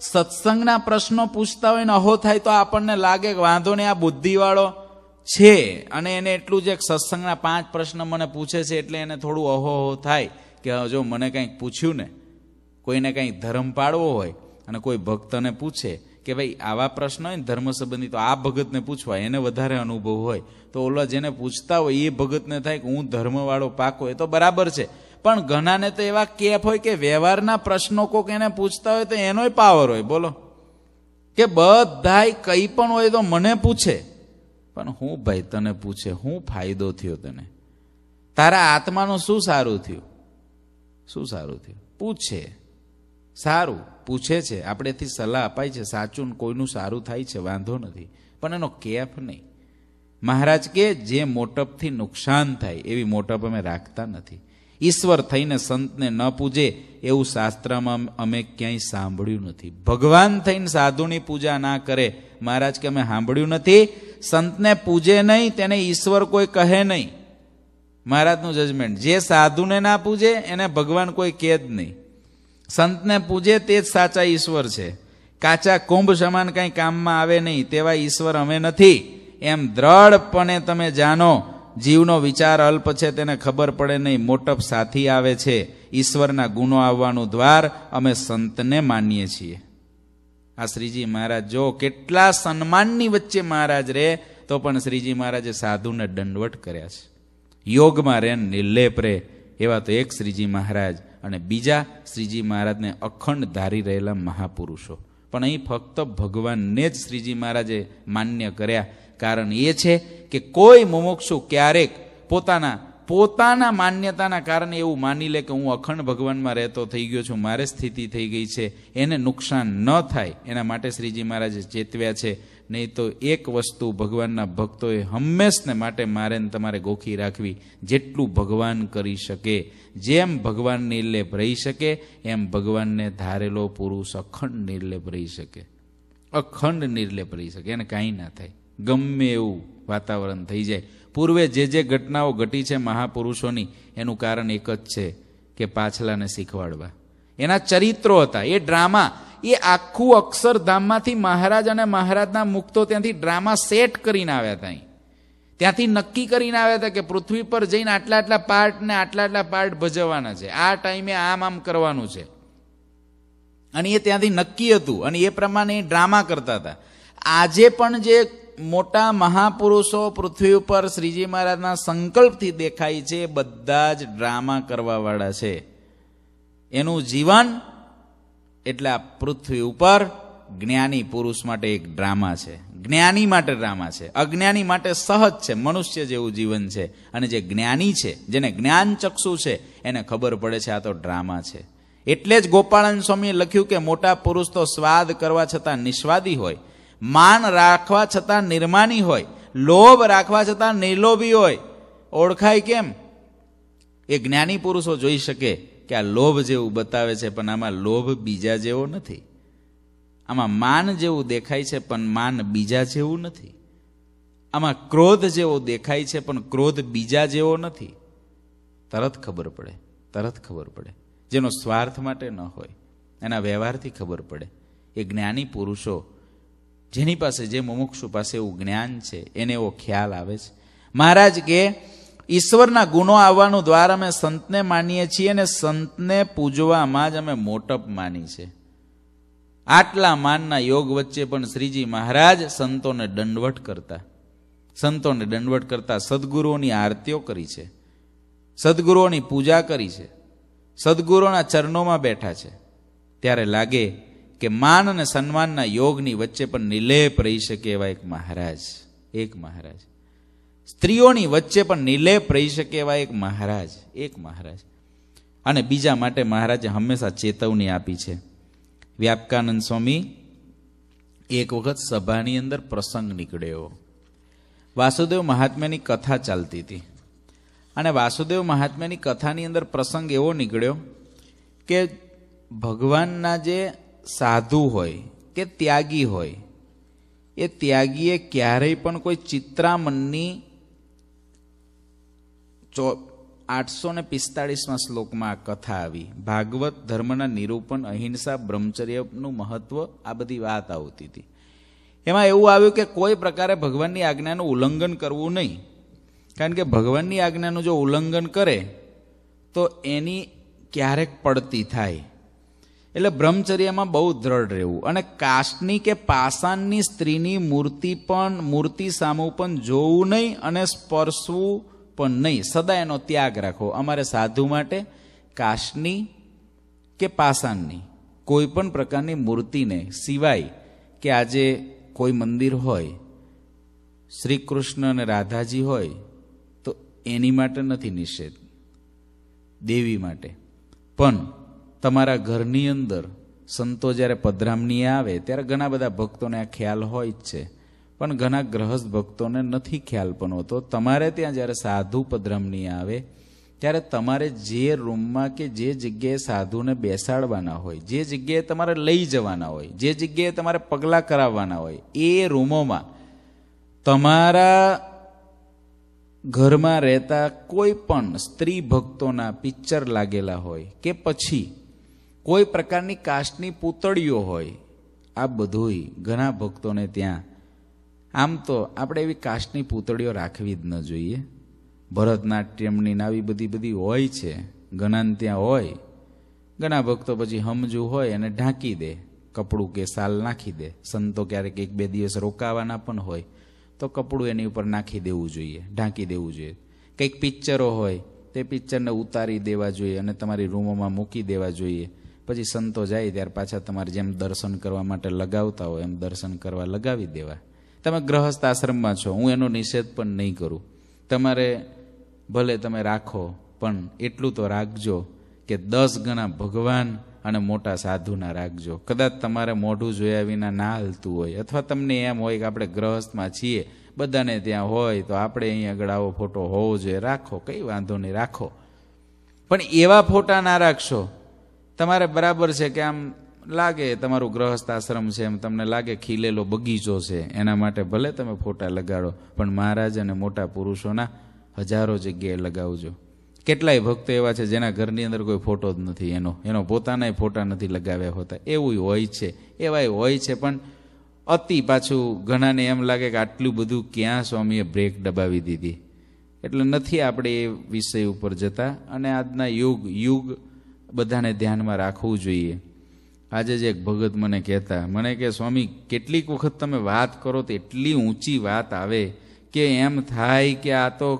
સત્સંગના પ્રશ્નો પૂછતા હોય ને અહો થાય તો આપણને લાગે કે વાંધો ને આ બુદ્ધિવાળો છે અને એને એટલું જ એક સત્સંગના પાંચ પ્રશ્ન મને પૂછે છે એટલે એને થોડું અહોહો થાય કે જો મને કંઈક પૂછ્યું ને કોઈને કંઈક ધર્મ પાડવો હોય અને કોઈ ભક્તને પૂછે કે ભાઈ આવા પ્રશ્ન હોય ને ધર્મ સંબંધી તો આ ભગતને પૂછવા એને વધારે અનુભવ હોય તો ઓલા જેને પૂછતા હોય એ ભગતને થાય કે હું ધર્મવાળો પાકો એ તો બરાબર છે પણ ઘણાને તો એવા કેફ હોય કે વ્યવહારના પ્રશ્નો કોક એને પૂછતા હોય તો એનોય પાવર હોય બોલો કે બધાય કંઈ પણ હોય તો મને પૂછે પણ હું ભાઈ તને પૂછે હું ફાયદો થયો તને તારા આત્માનું શું સારું થયું શું સારું થયું પૂછે સારું પૂછે છે આપણેથી સલાહ અપાય છે સાચું કોઈનું સારું થાય છે વાંધો નથી પણ એનો કેફ નહીં મહારાજ કે જે મોટપથી નુકસાન થાય એવી મોટપ અમે રાખતા નથી ઈશ્વર થઈને સંતને ન પૂજે એવું શાસ્ત્રમાં અમે ક્યાંય સાંભળ્યું નથી ભગવાન થઈને સાધુની પૂજા ના કરે મહારાજ કે અમે સાંભળ્યું નથી સંતને પૂજે નહીં તેને ઈશ્વર કોઈ કહે નહીં મહારાજનું જજમેન્ટ જે સાધુને ના પૂજે એને ભગવાન કોઈ કહે જ નહીં સંતને પૂજે તે જ સાચા ઈશ્વર છે કાચા કુંભ સમાન કાંઈ કામમાં આવે નહીં તેવા ઈશ્વર અમે નથી એમ દ્રઢપણે તમે જાણો જીવનો વિચાર અલ્પ છે તેને ખબર પડે નહીં મોટપ સાથી આવે છે ઈશ્વરના ગુનો આવવાનું દ્વાર અમે સંતને માનીએ છીએ આ શ્રીજી મહારાજ જો કેટલા સન્માનની વચ્ચે મહારાજ રે તો પણ શ્રીજી મહારાજે સાધુને દંડવટ કર્યા છે યોગમાં રે નિર્લેપ રે એવા તો એક શ્રીજી મહારાજ અને બીજા શ્રીજી મહારાજને અખંડ ધારી રહેલા મહાપુરુષો પણ અહીં ફક્ત ભગવાનને જ શ્રીજી મહારાજે માન્ય કર્યા કારણ એ છે કે કોઈ મુમુક્ષુ ક્યારેક પોતાના પોતાના માન્યતાના કારણે એવું માની લે કે હું અખંડ ભગવાનમાં રહેતો થઈ ગયો છું મારે સ્થિતિ થઈ ગઈ છે એને નુકસાન ન થાય એના માટે શ્રીજી મહારાજે ચેતવ્યા છે નહીં તો એક વસ્તુ ભગવાનના ભક્તોએ હંમેશને માટે મારે તમારે ગોખી રાખવી જેટલું ભગવાન કરી શકે જેમ ભગવાન નિર્લેપ રહી શકે એમ ભગવાનને ધારેલો પુરુષ અખંડ નિર્લેપ રહી શકે અખંડ નિર્લેપ રહી શકે એને કાંઈ ના થાય ગમે એવું વાતાવરણ થઈ જાય પૂર્વે જે જે ઘટનાઓ ઘટી છે મહાપુરુષોની એનું કારણ એક જ છે કે પાછલાને શીખવાડવા એના ચરિત્રો હતા એ ડ્રામા એ આખું અક્ષરધામમાંથી મહારાજ અને મહારાજના મુક્તો ત્યાંથી ડ્રામા સેટ કરીને આવ્યા હતા ત્યાંથી નક્કી કરીને આવ્યા હતા કે પૃથ્વી પર જઈને આટલા આટલા પાર્ટ ને આટલા આટલા પાર્ટ ભજવવાના છે આ ટાઈમે આમ આમ કરવાનું છે અને એ ત્યાંથી નક્કી હતું અને એ પ્રમાણે ડ્રામા કરતા હતા આજે પણ જે મોટા મહાપુરુષો પૃથ્વી ઉપર શ્રીજી મહારાજના સંકલ્પથી દેખાય છે બધા જ ડ્રામા કરવાવાળા છે એનું જીવન એટલે આ પૃથ્વી ઉપર જ્ઞાની પુરુષ માટે એક ડ્રામા છે જ્ઞાની માટે ડ્રામા છે અજ્ઞાની માટે સહજ છે મનુષ્ય જેવું જીવન છે અને જે જ્ઞાની છે જેને જ્ઞાન ચક્ષુ છે એને ખબર પડે છે આ તો ડ્રામા છે એટલે જ ગોપાળન સ્વામીએ લખ્યું કે મોટા પુરુષ તો સ્વાદ કરવા છતાં નિસ્વાદી હોય માન રાખવા છતાં નિર્માની હોય લોભ રાખવા છતાં નિર્લોભી હોય ઓળખાય કેમ એ જ્ઞાની પુરુષો જોઈ શકે કે આ લોભ જેવું બતાવે છે પણ આમાં લોભ બીજા જેવો નથી આમાં માન જેવું દેખાય છે પણ માન બીજા જેવું નથી આમાં ક્રોધ જેવો દેખાય છે પણ ક્રોધ બીજા જેવો નથી તરત ખબર પડે તરત ખબર પડે જેનો સ્વાર્થ માટે ન હોય એના વ્યવહારથી ખબર પડે એ જ્ઞાની પુરુષો જેની પાસે જે મુમુક્ષુ પાસે એવું જ્ઞાન છે એને એવો ખ્યાલ આવે છે મહારાજ કે ઈશ્વરના ગુણો આવવાનું દ્વાર અમે સંતને માનીએ છીએ અને સંતને પૂજવામાં જ અમે મોટપ માની છે આટલા માનના યોગ વચ્ચે પણ શ્રીજી મહારાજ સંતોને દંડવટ કરતા સંતોને દંડવટ કરતા સદગુરુઓની આરતીઓ કરી છે સદગુરુઓની પૂજા કરી છે સદગુરુઓના ચરણોમાં બેઠા છે ત્યારે લાગે કે માન અને સન્માનના યોગની વચ્ચે પણ નિલેપ રહી શકે એવા એક મહારાજ એક મહારાજ સ્ત્રીઓની વચ્ચે પણ નિલેપ રહી શકે એવા એક મહારાજ એક મહારાજ અને બીજા માટે મહારાજે હંમેશા ચેતવણી આપી છે વ્યાપકાનંદ સ્વામી એક વખત સભાની અંદર પ્રસંગ નીકળ્યો વાસુદેવ મહાત્મ્યની કથા ચાલતી હતી અને વાસુદેવ મહાત્મ્યની કથાની અંદર પ્રસંગ એવો નીકળ્યો કે ભગવાનના જે સાધુ હોય કે ત્યાગી હોય એ ત્યાગીએ ક્યારેય પણ કોઈ ચિત્રામનની ચો આઠસો ને પિસ્તાળીસમાં શ્લોકમાં આ કથા આવી ભાગવત ધર્મના નિરૂપણ અહિંસા બ્રહ્મચર્યનું મહત્વ આ બધી વાત આવતી હતી એમાં એવું આવ્યું કે કોઈ પ્રકારે ભગવાનની આજ્ઞાનું ઉલ્લંઘન કરવું નહીં કારણ કે ભગવાનની આજ્ઞાનું જો ઉલ્લંઘન કરે તો એની ક્યારેક પડતી થાય એટલે બ્રહ્મચર્યમાં બહુ દ્રઢ રહેવું અને કાષ્ટની કે પાષાણની સ્ત્રીની મૂર્તિ પણ મૂર્તિ સામુ પણ જોવું નહીં અને સ્પર્શવું પણ નહીં સદા એનો ત્યાગ રાખો અમારે સાધુ માટે કાષ્ટની કે પાષાણની કોઈ પણ પ્રકારની મૂર્તિને સિવાય કે આજે કોઈ મંદિર હોય શ્રી કૃષ્ણ અને રાધાજી હોય તો એની માટે નથી નિષેધ દેવી માટે પણ તમારા ઘરની અંદર સંતો જ્યારે પધરામણી આવે ત્યારે ઘણા બધા ભક્તોને આ ખ્યાલ હોય જ છે પણ ઘણા ગ્રહસ્થ ભક્તોને નથી ખ્યાલ પણ હોતો તમારે ત્યાં જ્યારે સાધુ પધરામણી આવે ત્યારે તમારે જે રૂમમાં કે જે જગ્યાએ સાધુને બેસાડવાના હોય જે જગ્યાએ તમારે લઈ જવાના હોય જે જગ્યાએ તમારે પગલાં કરાવવાના હોય એ રૂમોમાં તમારા ઘરમાં રહેતા કોઈ પણ સ્ત્રી ભક્તોના પિક્ચર લાગેલા હોય કે પછી કોઈ પ્રકારની કાસ્ટની પૂતળીઓ હોય આ બધુંય ઘણા ભક્તોને ત્યાં આમ તો આપણે એવી કાસ્ટની પૂતળીઓ રાખવી જ ન જોઈએ ભરતનાટ્યમની આવી બધી બધી હોય છે ઘણાને ત્યાં હોય ઘણા ભક્તો પછી હમજુ હોય અને ઢાંકી દે કપડું કે સાલ નાખી દે સંતો ક્યારેક એક બે દિવસ રોકાવાના પણ હોય તો કપડું એની ઉપર નાખી દેવું જોઈએ ઢાંકી દેવું જોઈએ કંઈક પિક્ચરો હોય તે પિક્ચરને ઉતારી દેવા જોઈએ અને તમારી રૂમોમાં મૂકી દેવા જોઈએ પછી સંતો જાય ત્યારે પાછા તમારે જેમ દર્શન કરવા માટે લગાવતા હોય એમ દર્શન કરવા લગાવી દેવા તમે ગ્રહસ્થ આશ્રમમાં છો હું એનો નિષેધ પણ નહીં કરું તમારે ભલે તમે રાખો પણ એટલું તો રાખજો કે દસ ગણા ભગવાન અને મોટા સાધુના રાખજો કદાચ તમારે મોઢું જોયા વિના ના હાલતું હોય અથવા તમને એમ હોય કે આપણે ગ્રહસ્થમાં છીએ બધાને ત્યાં હોય તો આપણે અહીં આગળ આવો ફોટો હોવો જોઈએ રાખો કંઈ વાંધો નહીં રાખો પણ એવા ફોટા ના રાખશો તમારે બરાબર છે કે આમ લાગે તમારું ગ્રહસ્થ આશ્રમ છે એમ તમને લાગે ખીલેલો બગીચો છે એના માટે ભલે તમે ફોટા લગાડો પણ મહારાજ અને મોટા પુરુષોના હજારો જગ્યાએ લગાવજો કેટલાય ભક્તો એવા છે જેના ઘરની અંદર કોઈ ફોટો જ નથી એનો એનો પોતાનાય ફોટા નથી લગાવ્યા હોતા એવું હોય છે એવાય હોય છે પણ અતિ પાછું ઘણાને એમ લાગે કે આટલું બધું ક્યાં સ્વામીએ બ્રેક દબાવી દીધી એટલે નથી આપણે એ વિષય ઉપર જતા અને આજના યુગ યુગ બધાને ધ્યાનમાં રાખવું જોઈએ આજે જ એક ભગત મને કહેતા મને કે સ્વામી કેટલીક વખત તમે વાત કરો તો એટલી ઊંચી વાત આવે કે એમ થાય કે આ તો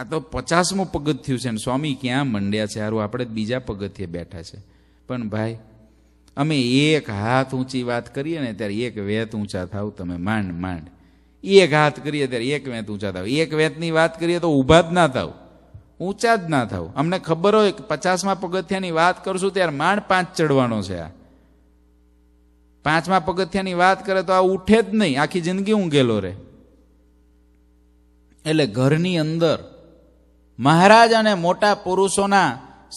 આ તો પચાસમું પગથિયું છે ને સ્વામી ક્યાં મંડ્યા છે સારું આપણે બીજા પગથિયે બેઠા છે પણ ભાઈ અમે એક હાથ ઊંચી વાત કરીએ ને ત્યારે એક વેત ઊંચા થાવ તમે માંડ માંડ એક હાથ કરીએ ત્યારે એક વેત ઊંચા થાવ એક વેતની વાત કરીએ તો ઊભા જ ના થાવ ઊંચા જ ના થાવ અમને ખબર હોય કે પચાસમાં પગથિયાની વાત કરશું ત્યારે માંડ પાંચ ચડવાનો છે આ પાંચમા પગથિયાની વાત કરે તો આ ઉઠે જ નહીં આખી જિંદગી ઊંઘેલો રહે એટલે ઘરની અંદર મહારાજ અને મોટા પુરુષોના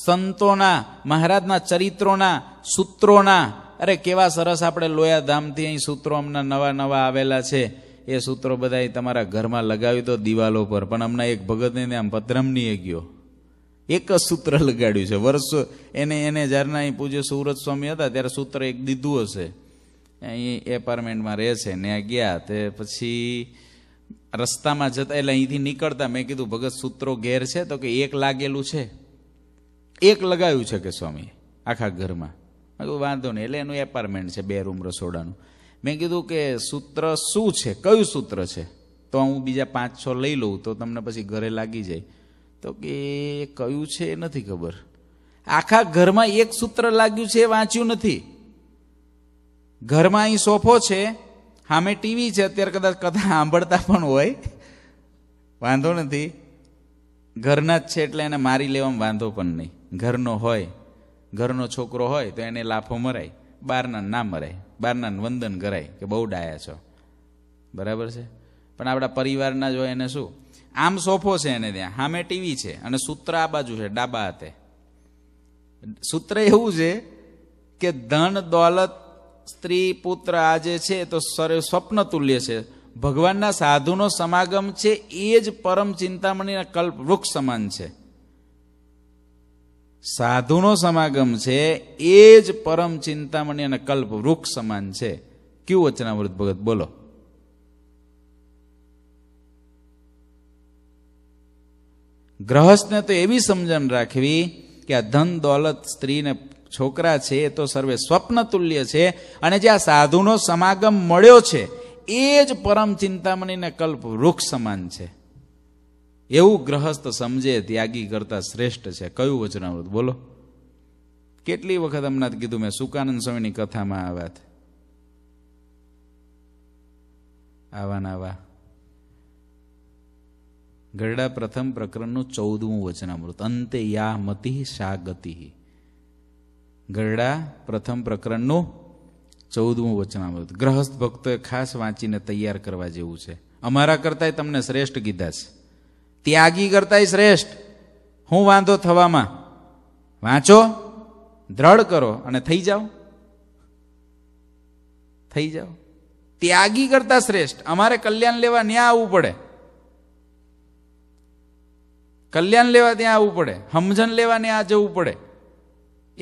સંતોના મહારાજના ચરિત્રોના સૂત્રોના અરે કેવા સરસ આપણે લોયા ધામથી અહીં સૂત્રો અમને નવા નવા આવેલા છે એ સૂત્રો બધા તમારા ઘરમાં લગાવ્યું તો દિવાલો પર પણ હમણાં એક ભગતને આમ પદ્રમનીએ ગયો એક જ સૂત્ર લગાડ્યું છે વર્ષો એને એને જ્યારના અહીં પૂજ્ય સુરત સ્વામી હતા ત્યારે સૂત્ર એક દીધું હશે અહીં એપાર્ટમેન્ટમાં રહે છે ને ગયા તે પછી રસ્તામાં જતા એટલે અહીંથી નીકળતા મેં કીધું ભગત સૂત્રો ઘેર છે તો કે એક લાગેલું છે એક લગાવ્યું છે કે સ્વામી આખા ઘરમાં મેં વાંધો નહીં એટલે એનું એપાર્ટમેન્ટ છે બે રૂમ રસોડાનું મેં કીધું કે સૂત્ર શું છે કયું સૂત્ર છે તો હું બીજા પાંચ છ લઈ લઉં તો તમને પછી ઘરે લાગી જાય તો કે કયું છે એ નથી ખબર આખા ઘરમાં એક સૂત્ર લાગ્યું છે એ વાંચ્યું નથી ઘરમાં અહીં સોફો છે સામે ટીવી છે અત્યારે કદાચ કથા સાંભળતા પણ હોય વાંધો નથી ઘરના જ છે એટલે એને મારી લેવામાં વાંધો પણ નહીં ઘરનો હોય ઘરનો છોકરો હોય તો એને લાફો મરાય બહારના ના મરાય બહારના વંદન કરાય કે બહુ ડાયા છો બરાબર છે પણ આપણા પરિવારના જો એને શું આમ સોફો છે એને ત્યાં સામે ટીવી છે અને સૂત્ર આ બાજુ છે ડાબા હાથે સૂત્ર એવું છે કે ધન દોલત સ્ત્રી પુત્ર આ જે છે તો સ્વપ્ન તુલ્ય છે ભગવાનના સાધુનો સમાગમ છે એ જ પરમ ચિંતામણીના કલ્પ વૃક્ષ સમાન છે સાધુનો સમાગમ છે એ જ પરમ ચિંતામણી અને કલ્પ વૃક્ષ સમાન છે કયું વચનામૃત ભગત બોલો ગ્રહસ્થને તો એવી સમજણ રાખવી કે આ ધન દોલત સ્ત્રીને છોકરા છે એ તો સર્વે સ્વપ્ન તુલ્ય છે અને જે આ સાધુનો સમાગમ મળ્યો છે એ જ પરમ ચિંતામણી ચિંતામણીને કલ્પ વૃક્ષ સમાન છે એવું ગ્રહસ્થ સમજે ત્યાગી કરતા શ્રેષ્ઠ છે કયું વચનામૃત બોલો કેટલી વખત હમણાં જ કીધું મેં સુકાનંદ સ્વામીની કથામાં આ વાત આવા આવા ગરડા પ્રથમ પ્રકરણનું ચૌદમું વચનામૃત અંતે યા મતિ શા ગતિ ગરડા પ્રથમ પ્રકરણનું ચૌદમું વચનામૃત ગ્રહસ્થ ભક્તોએ ખાસ વાંચીને તૈયાર કરવા જેવું છે અમારા કરતાંય તમને શ્રેષ્ઠ કીધા છે ત્યાગી કરતાંય શ્રેષ્ઠ હું વાંધો થવામાં વાંચો દ્રઢ કરો અને થઈ જાઓ થઈ જાઓ ત્યાગી કરતા શ્રેષ્ઠ અમારે કલ્યાણ લેવા ન્યા આવવું પડે કલ્યાણ લેવા ત્યાં આવવું પડે હમજન લેવા ત્યાં જવું પડે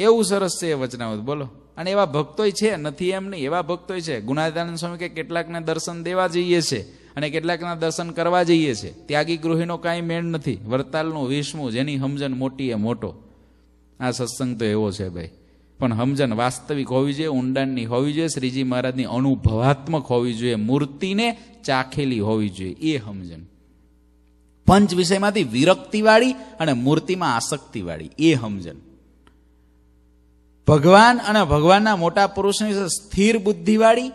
એવું સરસ છે એ વચનાવત બોલો અને એવા ભક્તોય છે નથી એમ નહીં એવા ભક્તોય છે ગુણાદાનંદ સ્વામી કે કેટલાકને દર્શન દેવા જઈએ છીએ અને કેટલાકના દર્શન કરવા જઈએ છીએ ત્યાગી ગૃહિનો કાંઈ મેળ નથી વરતાલનું વીસમું જેની સમજણ મોટી એ મોટો આ સત્સંગ તો એવો છે ભાઈ પણ સમજણ વાસ્તવિક હોવી જોઈએ ઊંડાણની હોવી જોઈએ શ્રીજી મહારાજની અનુભવાત્મક હોવી જોઈએ મૂર્તિને ચાખેલી હોવી જોઈએ એ સમજણ પંચ વિષયમાંથી વિરક્તિવાળી અને મૂર્તિમાં આસક્તિવાળી એ સમજણ ભગવાન અને ભગવાનના મોટા પુરુષની સ્થિર બુદ્ધિવાળી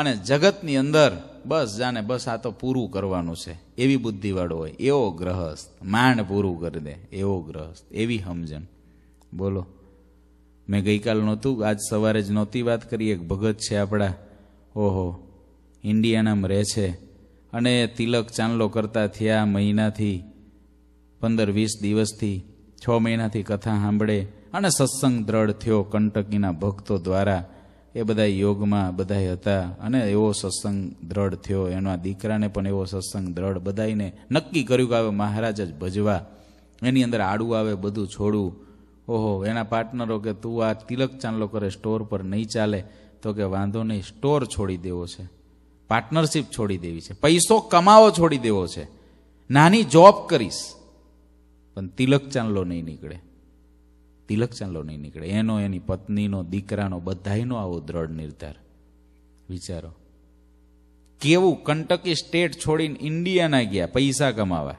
અને જગતની અંદર બસ જાને બસ આ તો પૂરું કરવાનું છે એવી બુદ્ધિવાળો હોય એવો ગ્રહસ્થ માંડ પૂરું કરી દે એવો ગ્રહસ્થ એવી સમજણ બોલો મેં ગઈકાલ નહોતું આજ સવારે જ નહોતી વાત કરી એક ભગત છે આપણા ઓહો ઇન્ડિયાનામ રહે છે અને તિલક ચાંદલો કરતા થયા મહિનાથી પંદર વીસ દિવસથી છ મહિનાથી કથા સાંભળે અને સત્સંગ દ્રઢ થયો કંટકીના ભક્તો દ્વારા એ બધા યોગમાં બધા હતા અને એવો સત્સંગ દ્રઢ થયો એના દીકરાને પણ એવો સત્સંગ દ્રઢ બધાઈને નક્કી કર્યું કે હવે મહારાજ જ ભજવા એની અંદર આડું આવે બધું છોડવું ઓહો એના પાર્ટનરો કે તું આ તિલક ચાંદલો કરે સ્ટોર પર નહીં ચાલે તો કે વાંધો નહીં સ્ટોર છોડી દેવો છે પાર્ટનરશિપ છોડી દેવી છે પૈસો કમાવો છોડી દેવો છે નાની જોબ કરીશ પણ તિલક ચાંદલો નહીં નીકળે તિલકચંદલો નહીં નીકળે એનો એની પત્નીનો દીકરાનો બધાનો આવો દ્રઢ નિર્ધાર વિચારો કેવું કંટકી સ્ટેટ છોડીને ઇન્ડિયાના ગયા પૈસા કમાવા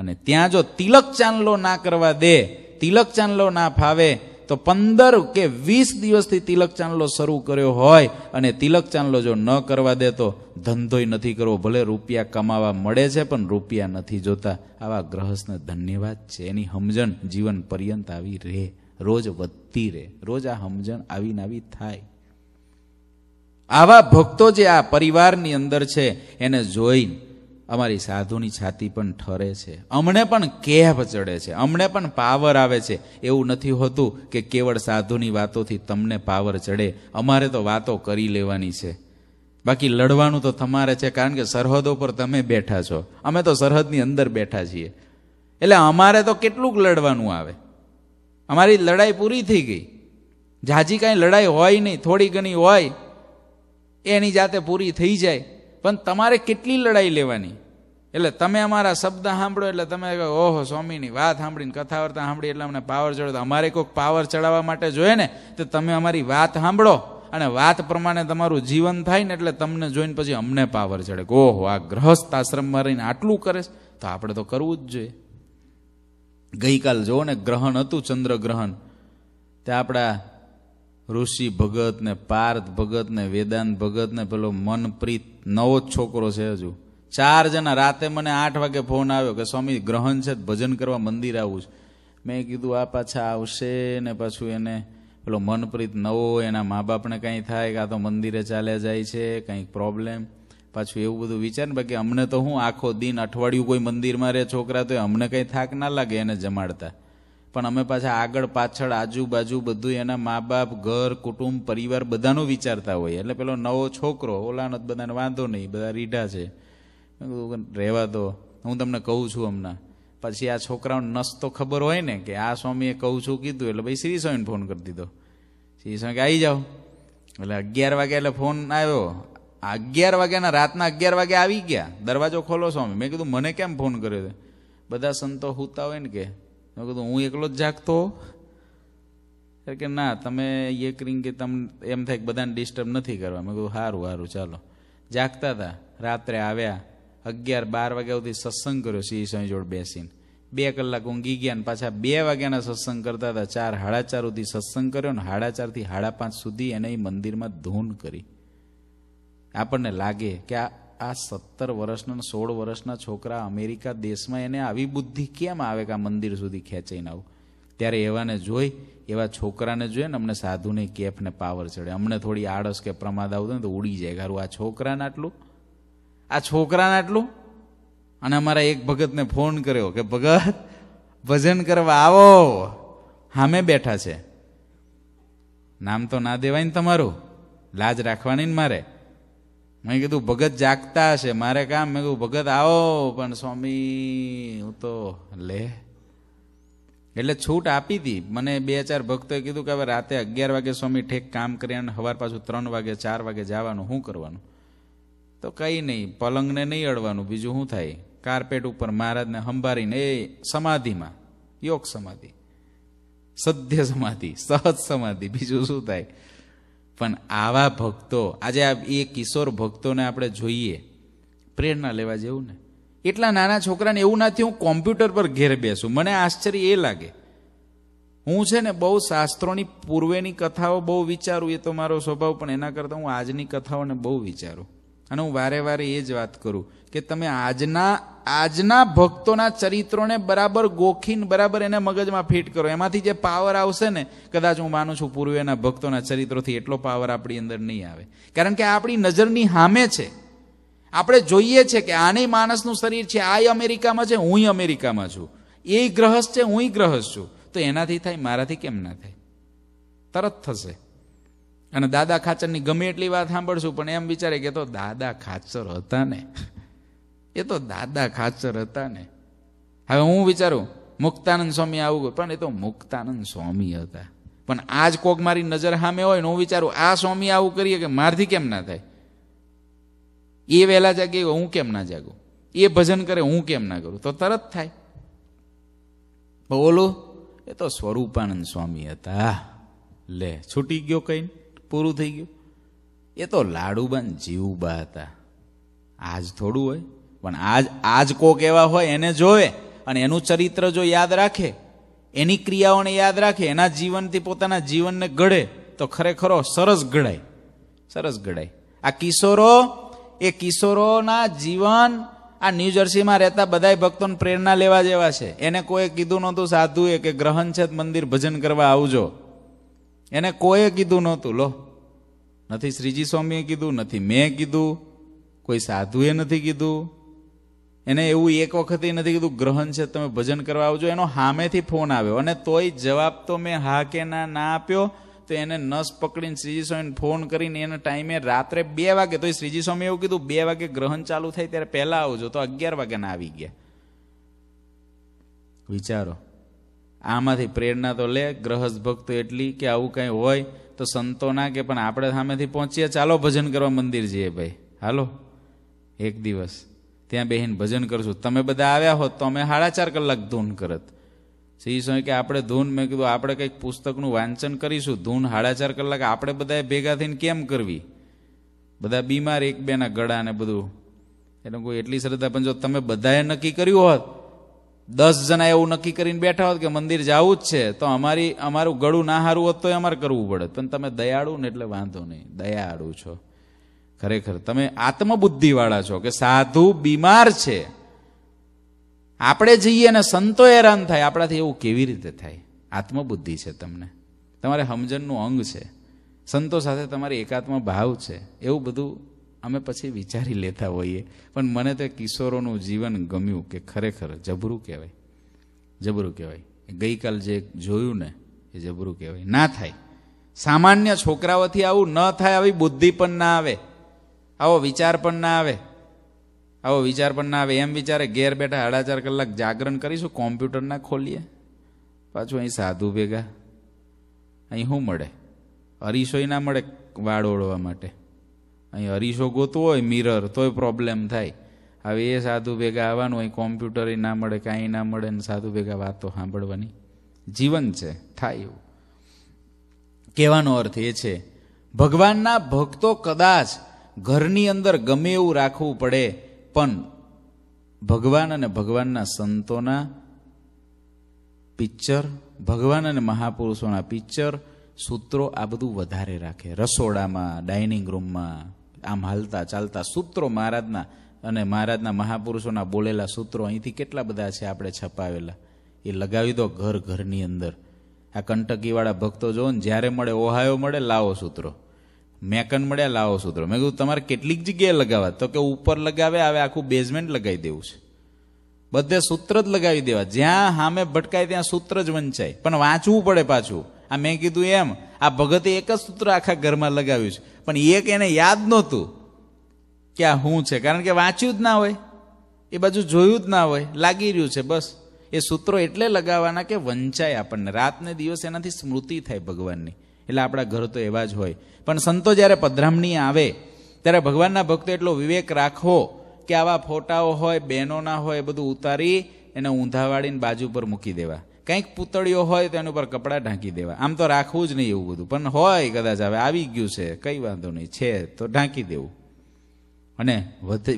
અને ત્યાં જો તિલક ચાંદલો ના કરવા દે તિલક ચાંદલો ના ફાવે તો પંદર કે વીસ દિવસથી તિલક ચાંદલો શરૂ કર્યો હોય અને તિલક ચાંદલો જો ન કરવા દે તો ધંધોય નથી કરવો ભલે રૂપિયા કમાવા મળે છે પણ રૂપિયા નથી જોતા આવા ગ્રહસ્થને ધન્યવાદ છે એની સમજણ જીવન પર્યંત આવી રહે રોજ વધતી રહે રોજ આ સમજણ આવી આવી થાય આવા ભક્તો જે આ પરિવારની અંદર છે એને જોઈ અમારી સાધુની છાતી પણ ઠરે છે અમને પણ કેફ ચડે છે અમને પણ પાવર આવે છે એવું નથી હોતું કે કેવળ સાધુની વાતોથી તમને પાવર ચડે અમારે તો વાતો કરી લેવાની છે બાકી લડવાનું તો તમારે છે કારણ કે સરહદો પર તમે બેઠા છો અમે તો સરહદની અંદર બેઠા છીએ એટલે અમારે તો કેટલુંક લડવાનું આવે અમારી લડાઈ પૂરી થઈ ગઈ જાજી કાંઈ લડાઈ હોય નહીં થોડી ઘણી હોય એની જાતે પૂરી થઈ જાય પણ તમારે કેટલી લડાઈ લેવાની એટલે તમે અમારા શબ્દ સાંભળો એટલે તમે ઓહો સ્વામીની વાત સાંભળીને કથા વાર્તા સાંભળી એટલે અમને પાવર ચડો અમારે કોઈક પાવર ચડાવવા માટે જોઈએ ને તો તમે અમારી વાત સાંભળો અને વાત પ્રમાણે તમારું જીવન થાય ને એટલે તમને જોઈને પછી અમને પાવર ચડે ઓહો આ ગ્રહસ્થ આશ્રમમાં રહીને આટલું કરે તો આપણે તો કરવું જ જોઈએ ગઈકાલ જુઓ ને ગ્રહણ હતું ચંદ્ર ગ્રહણ ત્યાં આપણા ઋષિ ભગત ને પાર્થ ભગત ને વેદાંત ભગત ને પેલો મનપ્રીત નવો જ છોકરો છે હજુ ચાર જણા રાતે મને આઠ વાગે ફોન આવ્યો કે સ્વામી ગ્રહણ છે ભજન કરવા મંદિર આવું છે મેં કીધું આ પાછા આવશે ને પાછું એને પેલો મનપ્રીત નવો એના મા બાપને કંઈ થાય કાં તો મંદિરે ચાલ્યા જાય છે કંઈક પ્રોબ્લેમ પાછું એવું બધું વિચાર ને બાકી અમને તો હું આખો દિન અઠવાડિયું કોઈ મંદિરમાં રહે છોકરા તો અમને કંઈ થાક ના લાગે એને જમાડતા પણ અમે પાછા આગળ પાછળ આજુબાજુ બધું એના મા બાપ ઘર કુટુંબ પરિવાર બધાનું વિચારતા હોય એટલે પેલો નવો છોકરો ઓલાનો બધાને વાંધો નહીં બધા રીઢા છે રહેવા દો હું તમને કહું છું હમણાં પછી આ છોકરાઓને નસ તો ખબર હોય ને કે આ સ્વામીએ કહું છું કીધું એટલે ભાઈ શ્રી સ્વામીને ફોન કરી દીધો શ્રી સ્વામી કે આવી જાઓ એટલે અગિયાર વાગે એટલે ફોન આવ્યો અગિયાર વાગ્યાના રાતના અગિયાર વાગે આવી ગયા દરવાજો ખોલો સ્વામી મેં કીધું મને કેમ ફોન કર્યો છે બધા સંતો હુતા હોય ને કે મેં કીધું હું એકલો જ જાગતો કે ના તમે એ કરીને કે તમને એમ થાય કે બધાને ડિસ્ટર્બ નથી કરવા મેં કીધું સારું સારું ચાલો જાગતા હતા રાત્રે આવ્યા અગિયાર બાર વાગ્યા સુધી સત્સંગ કર્યો સિંહ સ્વામી જોડે બેસીને બે કલાક ઊંઘી ગયા ને પાછા બે વાગ્યાના સત્સંગ કરતા હતા ચાર હાડા ચાર સુધી સત્સંગ કર્યો ને હાડા ચારથી હાડા પાંચ સુધી એને મંદિરમાં ધૂન કરી આપણને લાગે કે આ આ સત્તર વર્ષના સોળ વર્ષના છોકરા અમેરિકા દેશમાં એને આવી બુદ્ધિ કેમ આવે કે આ મંદિર સુધી ખેંચાઈને આવું ત્યારે એવાને જોઈ એવા છોકરાને જોઈએ ને અમને સાધુને કેફ ને પાવર ચડે અમને થોડી આળસ કે પ્રમાદ આવતો ને તો ઉડી જાય ઘરું આ છોકરાને આટલું આ છોકરાને આટલું અને અમારા એક ભગતને ફોન કર્યો કે ભગત ભજન કરવા આવો હામે બેઠા છે નામ તો ના દેવાય ને તમારું લાજ રાખવાની ને મારે મેં કીધું ભગત જાગતા હશે મારે કામ મેં કીધું ભગત આવો પણ સ્વામી હું તો લે એટલે છૂટ આપી હતી મને બે ચાર ભક્તોએ કીધું કે હવે રાતે અગિયાર વાગે સ્વામી ઠેક કામ કર્યા અને હવાર પાછું ત્રણ વાગે ચાર વાગે જવાનું શું કરવાનું તો કંઈ નહીં પલંગને નહીં અડવાનું બીજું શું થાય કાર્પેટ ઉપર મહારાજને સંભાળીને એ સમાધિમાં યોગ સમાધિ સધ્ય સમાધિ સહજ સમાધિ બીજું શું થાય પણ આવા ભક્તો આજે આ એ કિશોર ભક્તોને આપણે જોઈએ પ્રેરણા લેવા જેવું ને એટલા નાના છોકરાને એવું નથી હું કોમ્પ્યુટર પર ઘેર બેસું મને આશ્ચર્ય એ લાગે હું છે ને બહુ શાસ્ત્રોની પૂર્વેની કથાઓ બહુ વિચારું એ તો મારો સ્વભાવ પણ એના કરતાં હું આજની કથાઓને બહુ વિચારું અને હું વારે વારે એ જ વાત કરું કે તમે આજના આજના ભક્તોના ચરિત્રોને બરાબર ગોખીને બરાબર એને મગજમાં ફિટ કરો એમાંથી જે પાવર આવશે ને કદાચ હું માનું છું પૂર્વેના ભક્તોના ચરિત્રોથી એટલો પાવર આપણી અંદર નહીં આવે કારણ કે આપણી નજરની સામે છે આપણે જોઈએ છે કે આને માણસનું શરીર છે આ અમેરિકામાં છે હું અમેરિકામાં છું એ ગ્રહસ્થ છે હું ગ્રહસ્થ છું તો એનાથી થાય મારાથી કેમ ના થાય તરત થશે અને દાદા ખાચરની ગમે એટલી વાત સાંભળશું પણ એમ વિચારે કે તો દાદા ખાચર હતા ને એ તો દાદા ખાચર હતા ને હવે હું વિચારું મુક્તાનંદ સ્વામી આવું પણ એ તો મુક્તાનંદ સ્વામી હતા પણ આજ જ કોક મારી નજર સામે હોય ને હું વિચારું આ સ્વામી આવું કરીએ કે મારથી કેમ ના થાય એ વહેલા જાગે હું કેમ ના જાગું એ ભજન કરે હું કેમ ના કરું તો તરત થાય બોલો એ તો સ્વરૂપાનંદ સ્વામી હતા લે છૂટી ગયો કઈ પૂરું થઈ ગયું એ તો લાડુબાન જીવબા હતા આજ થોડું હોય પણ આજ આજ કોક એવા હોય એને જોવે અને એનું ચરિત્ર જો યાદ રાખે એની ક્રિયાઓને યાદ રાખે એના જીવનથી પોતાના જીવનને ઘડે તો ખરેખરો સરસ ઘડાય સરસ ઘડાય આ કિશોરો એ કિશોરોના જીવન આ ન્યૂજર્સીમાં રહેતા બધા ભક્તોને પ્રેરણા લેવા જેવા છે એને કોઈએ કીધું નહોતું સાધુએ કે ગ્રહણ ગ્રહણછેદ મંદિર ભજન કરવા આવજો એને કોઈએ કીધું નહોતું લો નથી શ્રીજી સ્વામીએ કીધું નથી મેં કીધું કોઈ સાધુએ નથી કીધું એને એવું એક વખત નથી કીધું ગ્રહણ છે તમે ભજન કરવા આવજો એનો સામેથી ફોન આવ્યો અને તોય જવાબ તો મેં હા કે ના ના આપ્યો તો એને નસ પકડીને શ્રીજી સ્વામીને ફોન કરીને એને ટાઈમે રાત્રે બે વાગે તો શ્રીજી સ્વામી એવું કીધું બે વાગે ગ્રહણ ચાલુ થાય ત્યારે પહેલાં આવજો તો અગિયાર વાગે ના આવી ગયા વિચારો આમાંથી પ્રેરણા તો લે ગ્રહસ્થ ભક્તો એટલી કે આવું કંઈ હોય તો સંતોના કે પણ આપણે સામેથી પહોંચીએ ચાલો ભજન કરવા મંદિર જઈએ ભાઈ હાલો એક દિવસ ત્યાં બેહીને ભજન કરશું તમે બધા આવ્યા હોત તો અમે સાડા ચાર કલાક ધૂન કરત સિંહ સ્વામી કે આપણે ધૂન મેં કીધું આપણે કંઈક પુસ્તકનું વાંચન કરીશું ધૂન સાડા ચાર કલાક આપણે બધાએ ભેગા થઈને કેમ કરવી બધા બીમાર એક બેના ગળા ને બધું એટલે કોઈ એટલી શ્રદ્ધા પણ જો તમે બધાએ નક્કી કર્યું હોત દસ જણા એવું નક્કી કરીને બેઠા હોત કે મંદિર જવું જ છે તો અમારી અમારું ગળું ના હારું હોત તો અમારે કરવું પડે પણ તમે દયાળુ ને એટલે વાંધો નહીં દયાળુ છો ખરેખર તમે આત્મબુદ્ધિવાળા છો કે સાધુ બીમાર છે આપણે જઈએ અને સંતો હેરાન થાય આપણાથી એવું કેવી રીતે થાય આત્મબુદ્ધિ છે તમને તમારે હમજનનું અંગ છે સંતો સાથે તમારે એકાત્મ ભાવ છે એવું બધું અમે પછી વિચારી લેતા હોઈએ પણ મને તે કિશોરોનું જીવન ગમ્યું કે ખરેખર જબરું કહેવાય જબરું કહેવાય ગઈકાલ જે જોયું ને એ જબરું કહેવાય ના થાય સામાન્ય છોકરાઓથી આવું ન થાય આવી બુદ્ધિ પણ ના આવે આવો વિચાર પણ ના આવે આવો વિચાર પણ ના આવે એમ વિચારે ઘેર બેઠા સાડા ચાર કલાક જાગરણ કરીશું કોમ્પ્યુટર ના ખોલીએ પાછું અહીં સાધુ ભેગા અહીં શું મળે અરીસોય ના મળે વાળ ઓળવા માટે અહીં અરીસો ગોતવો હોય મિરર તોય પ્રોબ્લેમ થાય હવે એ સાધુ ભેગા આવવાનું અહીં કોમ્પ્યુટર ના મળે કાંઈ ના મળે ને સાધુ ભેગા વાતો સાંભળવાની જીવન છે થાય એવું કહેવાનો અર્થ એ છે ભગવાનના ભક્તો કદાચ ઘરની અંદર ગમે એવું રાખવું પડે પણ ભગવાન અને ભગવાનના સંતોના પિક્ચર ભગવાન અને મહાપુરુષોના પિક્ચર સૂત્રો આ બધું વધારે રાખે રસોડામાં ડાઇનિંગ રૂમમાં આમ હાલતા ચાલતા સૂત્રો મહારાજના અને મહારાજના મહાપુરુષોના બોલેલા સૂત્રો અહીંથી કેટલા બધા છે આપણે છપાવેલા એ લગાવી દો ઘર ઘરની અંદર આ કંટકીવાળા ભક્તો જુઓ ને જ્યારે મળે ઓહાયો મળે લાવો સૂત્રો મેકન મળ્યા લાવો સૂત્રો મેં કીધું તમારે કેટલીક જગ્યાએ લગાવવા તો કે ઉપર લગાવે આવે આખું બેઝમેન્ટ લગાવી દેવું છે બધે સૂત્ર જ લગાવી દેવા જ્યાં સામે ભટકાય ત્યાં સૂત્ર જ વંચાય પણ વાંચવું પડે પાછું આ મેં કીધું એમ આ ભગતે એક જ સૂત્ર આખા ઘરમાં લગાવ્યું છે પણ એક એને યાદ નહોતું કે આ હું છે કારણ કે વાંચ્યું જ ના હોય એ બાજુ જોયું જ ના હોય લાગી રહ્યું છે બસ એ સૂત્રો એટલે લગાવવાના કે વંચાય આપણને રાતને દિવસ એનાથી સ્મૃતિ થાય ભગવાનની એટલે આપણા ઘર તો એવા જ હોય પણ સંતો જ્યારે પધરામણી આવે ત્યારે ભગવાનના ભક્તો એટલો વિવેક રાખવો કે આવા ફોટાઓ હોય બહેનોના હોય એ બધું ઉતારી એને ઊંધાવાળીને બાજુ પર મૂકી દેવા કંઈક પૂતળીઓ હોય તો એની ઉપર કપડાં ઢાંકી દેવા આમ તો રાખવું જ નહીં એવું બધું પણ હોય કદાચ હવે આવી ગયું છે કંઈ વાંધો નહીં છે તો ઢાંકી દેવું અને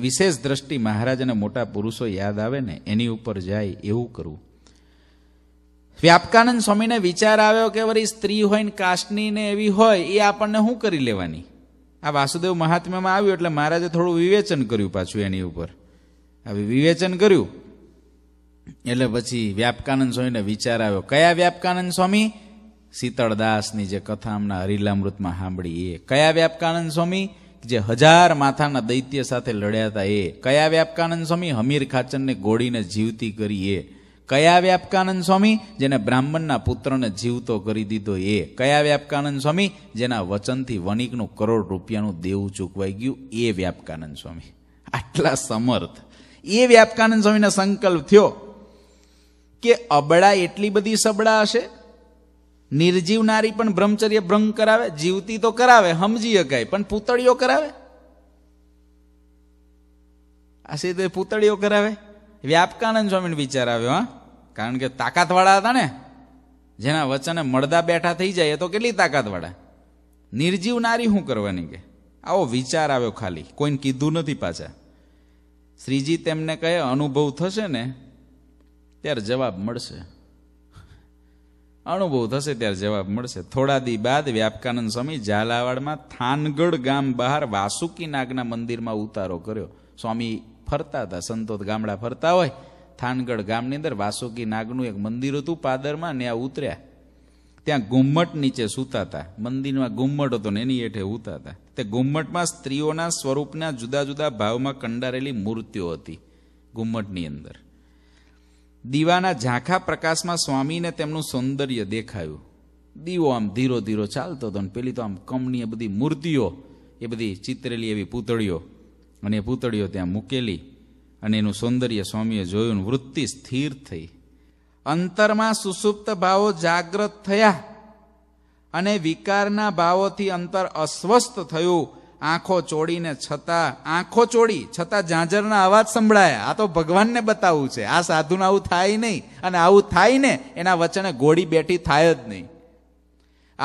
વિશેષ દ્રષ્ટિ મહારાજ અને મોટા પુરુષો યાદ આવે ને એની ઉપર જાય એવું કરવું વ્યાપકાનંદ સ્વામીને વિચાર આવ્યો કે વળી સ્ત્રી હોય ને કાસ્ટની ને એવી હોય એ આપણને શું કરી લેવાની આ વાસુદેવ મહાત્મ્યમાં આવ્યું એટલે મહારાજે થોડું વિવેચન કર્યું પાછું એની ઉપર હવે વિવેચન કર્યું એટલે પછી વ્યાપકાનંદ સ્વામીને વિચાર આવ્યો કયા વ્યાપકાનંદ સ્વામી શીતળદાસની જે કથા હમણાં હરિલામૃતમાં સાંભળી એ કયા વ્યાપકાનંદ સ્વામી જે હજાર માથાના દૈત્ય સાથે લડ્યા હતા એ કયા વ્યાપકાનંદ સ્વામી હમીર ખાચરને ગોળીને જીવતી કરી એ કયા વ્યાપકાનંદ સ્વામી જેને બ્રાહ્મણના પુત્રને જીવતો કરી દીધો એ કયા વ્યાપકાનંદ સ્વામી જેના વચનથી વણિકનું કરોડ રૂપિયાનું દેવું ચૂકવાઈ ગયું એ વ્યાપકાનંદ સ્વામી આટલા સમર્થ એ વ્યાપકાનંદ સ્વામીનો સંકલ્પ થયો કે અબળા એટલી બધી સબળા હશે નિર્જીવ નારી પણ બ્રહ્મચર્ય ભ્રંગ કરાવે જીવતી તો કરાવે સમજી શકાય પણ પૂતળીઓ કરાવે આ સીધે પૂતળીઓ કરાવે વ્યાપકાનંદ સ્વામીનો વિચાર આવ્યો હા કારણ કે તાકાતવાળા હતા ને જેના વચને મળદા બેઠા થઈ જાય એ તો કેટલી તાકાતવાળા નિર્જીવ નારી શું કરવાની કે આવો વિચાર આવ્યો ખાલી કોઈને કીધું નથી પાછા શ્રીજી તેમને કહે અનુભવ થશે ને ત્યારે જવાબ મળશે અનુભવ થશે ત્યારે જવાબ મળશે થોડા દી બાદ વ્યાપકાનંદ સ્વામી ઝાલાવાડમાં થાનગઢ ગામ બહાર વાસુકી નાગના મંદિરમાં ઉતારો કર્યો સ્વામી ફરતા હતા સંતો ગામડા ફરતા હોય થાનગઢ ગામની અંદર વાસુકી નાગનું એક મંદિર હતું પાદરમાં ને આ ઉતર્યા ત્યાં ઘુમ્મટ નીચે સૂતા હતા મંદિરમાં ઘુમ્મટ હતો ને એની હેઠે ઉતા હતા તે ઘુમ્મટમાં સ્ત્રીઓના સ્વરૂપના જુદા જુદા ભાવમાં કંડારેલી મૂર્તિઓ હતી ઘુમ્મટની અંદર દીવાના ઝાંખા પ્રકાશમાં સ્વામીને તેમનું સૌંદર્ય દેખાયું દીવો આમ ધીરો ધીરો ચાલતો હતો અને પેલી તો આમ કમની બધી મૂર્તિઓ એ બધી ચિતરેલી એવી પૂતળીઓ અને એ પૂતળીઓ ત્યાં મૂકેલી અને એનું સૌંદર્ય સ્વામીએ જોયું વૃત્તિ સ્થિર થઈ અંતરમાં સુસુપ્ત ભાવો જાગ્રત થયા અને વિકારના ભાવોથી અંતર અસ્વસ્થ થયું આંખો ચોડીને છતાં આંખો ચોડી છતાં ઝાંઝરના અવાજ સંભળાયા આ તો ભગવાનને બતાવવું છે આ સાધુને આવું થાય નહીં અને આવું થાય ને એના વચને ગોળી બેઠી થાય જ નહીં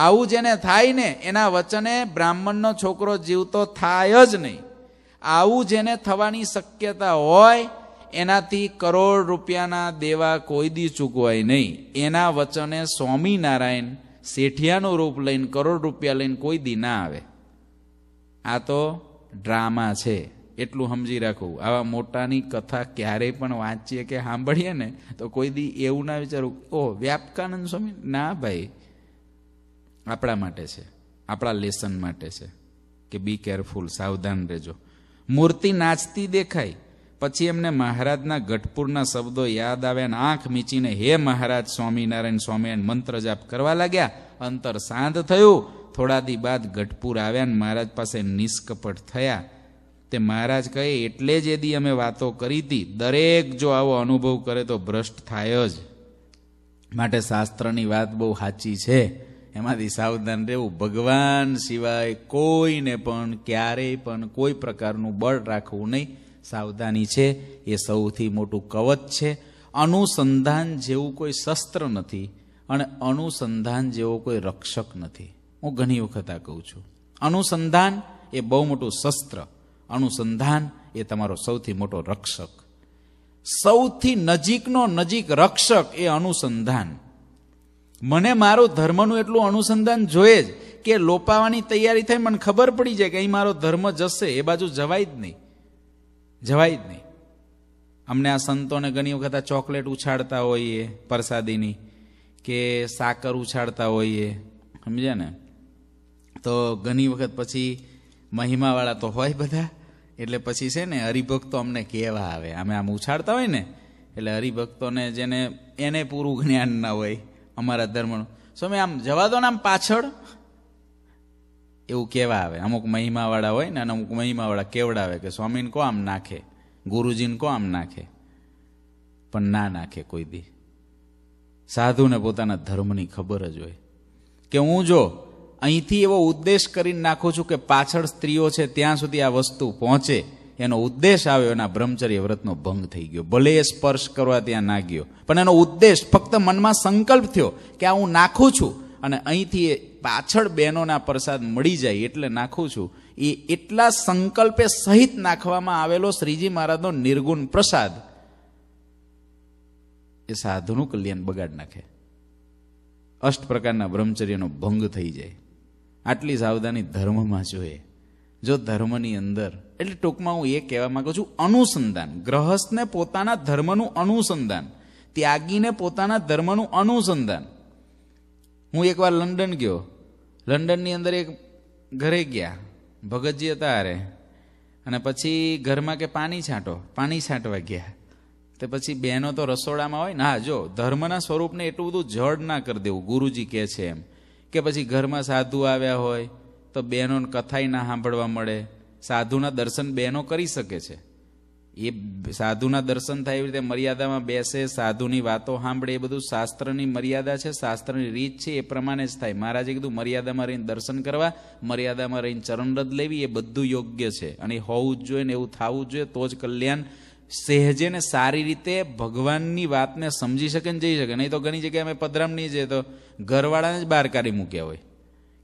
આવું જેને થાય ને એના વચને બ્રાહ્મણનો છોકરો જીવતો થાય જ નહીં આવું જેને થવાની શક્યતા હોય એનાથી કરોડ રૂપિયાના દેવા કોઈ દી ચૂકવાય નહીં એના વચને સ્વામિનારાયણ શેઠિયાનું રૂપ લઈને કરોડ રૂપિયા લઈને કોઈ દી ના આવે આ તો ડ્રામા છે એટલું સમજી રાખવું આવા મોટાની કથા ક્યારેય પણ વાંચીએ કે સાંભળીએ ને તો કોઈ દી એવું ના વિચારવું ઓહ વ્યાપકાનંદ સ્વામી ના ભાઈ આપણા માટે છે આપણા લેસન માટે છે કે બી કેરફુલ સાવધાન રહેજો મૂર્તિ નાચતી દેખાય પછી એમને મહારાજના ગઢપુરના શબ્દો યાદ આવ્યા ને આંખ મીચીને હે મહારાજ સ્વામિનારાયણ સ્વામિનારાયણ મંત્ર જાપ કરવા લાગ્યા અંતર શાંત થયું થોડા દી બાદ ગઢપુર આવ્યા ને મહારાજ પાસે નિષ્કપટ થયા તે મહારાજ કહે એટલે જ એદી અમે વાતો કરી હતી દરેક જો આવો અનુભવ કરે તો ભ્રષ્ટ થાય જ માટે શાસ્ત્રની વાત બહુ સાચી છે એમાંથી સાવધાન રહેવું ભગવાન સિવાય કોઈને પણ ક્યારેય પણ કોઈ પ્રકારનું બળ રાખવું નહીં સાવધાની છે એ સૌથી મોટું કવચ છે અનુસંધાન જેવું કોઈ શસ્ત્ર નથી અને અનુસંધાન જેવો કોઈ રક્ષક નથી હું ઘણી વખત આ કહું છું અનુસંધાન એ બહુ મોટું શસ્ત્ર અનુસંધાન એ તમારો સૌથી મોટો રક્ષક સૌથી નજીકનો નજીક રક્ષક એ અનુસંધાન મને મારું ધર્મનું એટલું અનુસંધાન જોઈએ જ કે લોપાવાની તૈયારી થાય મને ખબર પડી જાય કે અહીં મારો ધર્મ જશે એ બાજુ જવાય જ નહીં જવાય જ નહીં અમને આ સંતોને ઘણી વખત આ ચોકલેટ ઉછાળતા હોઈએ પ્રસાદીની કે સાકર ઉછાળતા હોઈએ સમજે ને તો ઘણી વખત પછી મહિમાવાળા તો હોય બધા એટલે પછી છે ને હરિભક્તો અમને કહેવા આવે અમે આમ ઉછાળતા હોય ને એટલે હરિભક્તોને જેને એને પૂરું જ્ઞાન ના હોય અમારા ધર્મનો સ્વામી આમ જવા દો ને આમ પાછળ એવું કેવા આવે અમુક મહિમાવાળા હોય ને અમુક મહિમાવાળા કેવડાવે કે સ્વામીને કો આમ નાખે ગુરુજીને કો આમ નાખે પણ ના નાખે કોઈ દી સાધુને પોતાના ધર્મની ખબર જ હોય કે હું જો અહીંથી એવો ઉદ્દેશ કરીને નાખું છું કે પાછળ સ્ત્રીઓ છે ત્યાં સુધી આ વસ્તુ પહોંચે એનો ઉદ્દેશ આવ્યો એના બ્રહ્મચર્ય વ્રતનો ભંગ થઈ ગયો ભલે એ સ્પર્શ કરવા ત્યાં ના ગયો પણ એનો ઉદ્દેશ ફક્ત મનમાં સંકલ્પ થયો કે આ હું નાખું છું અને અહીંથી એ પાછળ બહેનોના પ્રસાદ મળી જાય એટલે નાખું છું એ એટલા સંકલ્પે સહિત નાખવામાં આવેલો શ્રીજી મહારાજનો નિર્ગુણ પ્રસાદ એ સાધુનું કલ્યાણ બગાડ નાખે અષ્ટ પ્રકારના બ્રહ્મચર્યનો ભંગ થઈ જાય આટલી સાવધાની ધર્મમાં જોઈએ જો ધર્મની અંદર એટલે ટૂંકમાં હું એ કહેવા માંગુ છું અનુસંધાન ગ્રહસ્થને પોતાના ધર્મનું અનુસંધાન ત્યાગીને પોતાના ધર્મનું અનુસંધાન હું એકવાર લંડન ગયો લંડનની અંદર એક ઘરે ગયા ભગતજી હતા અરે અને પછી ઘરમાં કે પાણી છાંટો પાણી છાંટવા ગયા તે પછી બહેનો તો રસોડામાં હોય ના જો ધર્મના સ્વરૂપને એટલું બધું જડ ના કરી દેવું ગુરુજી કહે છે એમ કે પછી ઘરમાં સાધુ આવ્યા હોય તો બહેનોને કથાય ના સાંભળવા મળે સાધુના દર્શન બહેનો કરી શકે છે એ સાધુના દર્શન થાય એવી રીતે મર્યાદામાં બેસે સાધુની વાતો સાંભળે એ બધું શાસ્ત્રની મર્યાદા છે શાસ્ત્રની રીત છે એ પ્રમાણે જ થાય મહારાજે કીધું મર્યાદામાં રહીને દર્શન કરવા મર્યાદામાં રહીને ચરણરદ લેવી એ બધું યોગ્ય છે અને હોવું જ જોઈએ ને એવું થવું જોઈએ તો જ કલ્યાણ સહેજે ને સારી રીતે ભગવાનની વાતને સમજી શકે ને જઈ શકે નહીં તો ઘણી જગ્યાએ અમે પધરામ નહીં જઈએ તો ઘરવાળાને જ બહાર કાઢી મૂક્યા હોય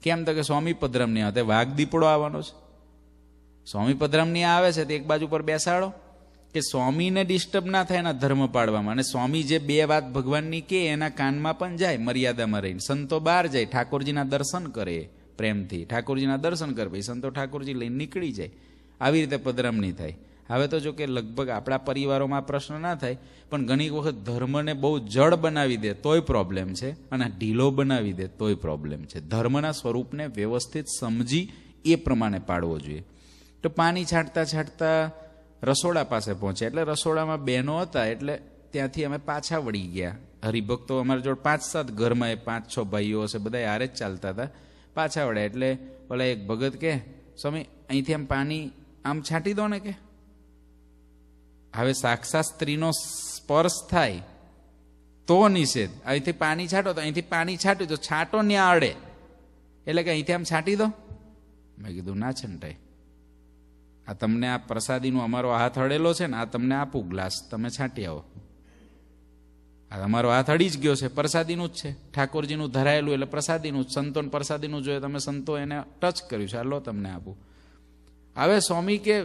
કેમ તો કે સ્વામી પધરામણી આવે વાઘ દીપડો આવવાનો છે સ્વામી પધરામણી આવે છે તે એક બાજુ પર બેસાડો કે સ્વામીને ડિસ્ટર્બ ના થાય એના ધર્મ પાડવામાં અને સ્વામી જે બે વાત ભગવાનની કે એના કાનમાં પણ જાય મર્યાદામાં રહીને સંતો બહાર જાય ઠાકોરજીના દર્શન કરે પ્રેમથી ઠાકોરજીના દર્શન કરે પછી સંતો ઠાકોરજી લઈને નીકળી જાય આવી રીતે પધરામણી થાય હવે તો જો કે લગભગ આપણા પરિવારોમાં પ્રશ્ન ના થાય પણ ઘણી વખત ધર્મને બહુ જળ બનાવી દે તોય પ્રોબ્લેમ છે અને ઢીલો બનાવી દે તોય પ્રોબ્લેમ છે ધર્મના સ્વરૂપને વ્યવસ્થિત સમજી એ પ્રમાણે પાડવો જોઈએ તો પાણી છાંટતા છાંટતા રસોડા પાસે પહોંચ્યા એટલે રસોડામાં બહેનો હતા એટલે ત્યાંથી અમે પાછા વળી ગયા હરિભક્તો અમારા જોડે પાંચ સાત ઘરમાં એ પાંચ છ ભાઈઓ હશે બધા આરે જ ચાલતા હતા પાછા વળ્યા એટલે ઓલા એક ભગત કે સ્વામી અહીંથી આમ પાણી આમ છાંટી દો ને કે હવે સાક્ષાત સ્ત્રીનો સ્પર્શ થાય તો નિષેધ અહીંથી પાણી છાંટો તો અહીંથી પાણી છાંટ્યું તો છાંટો ત્યાં અડે એટલે કે અહીંથી આમ છાંટી દો મેં કીધું ના છંટાય આ તમને આ પ્રસાદીનો અમારો હાથ અડેલો છે ને આ તમને આપું ગ્લાસ તમે છાંટી આવો આ અમારો હાથ અડી જ ગયો છે પ્રસાદીનું જ છે ઠાકોરજીનું ધરાયેલું એટલે પ્રસાદીનું સંતોન પ્રસાદીનું જોઈએ તમે સંતો એને ટચ કર્યું છે આ લો તમને આપું હવે સ્વામી કે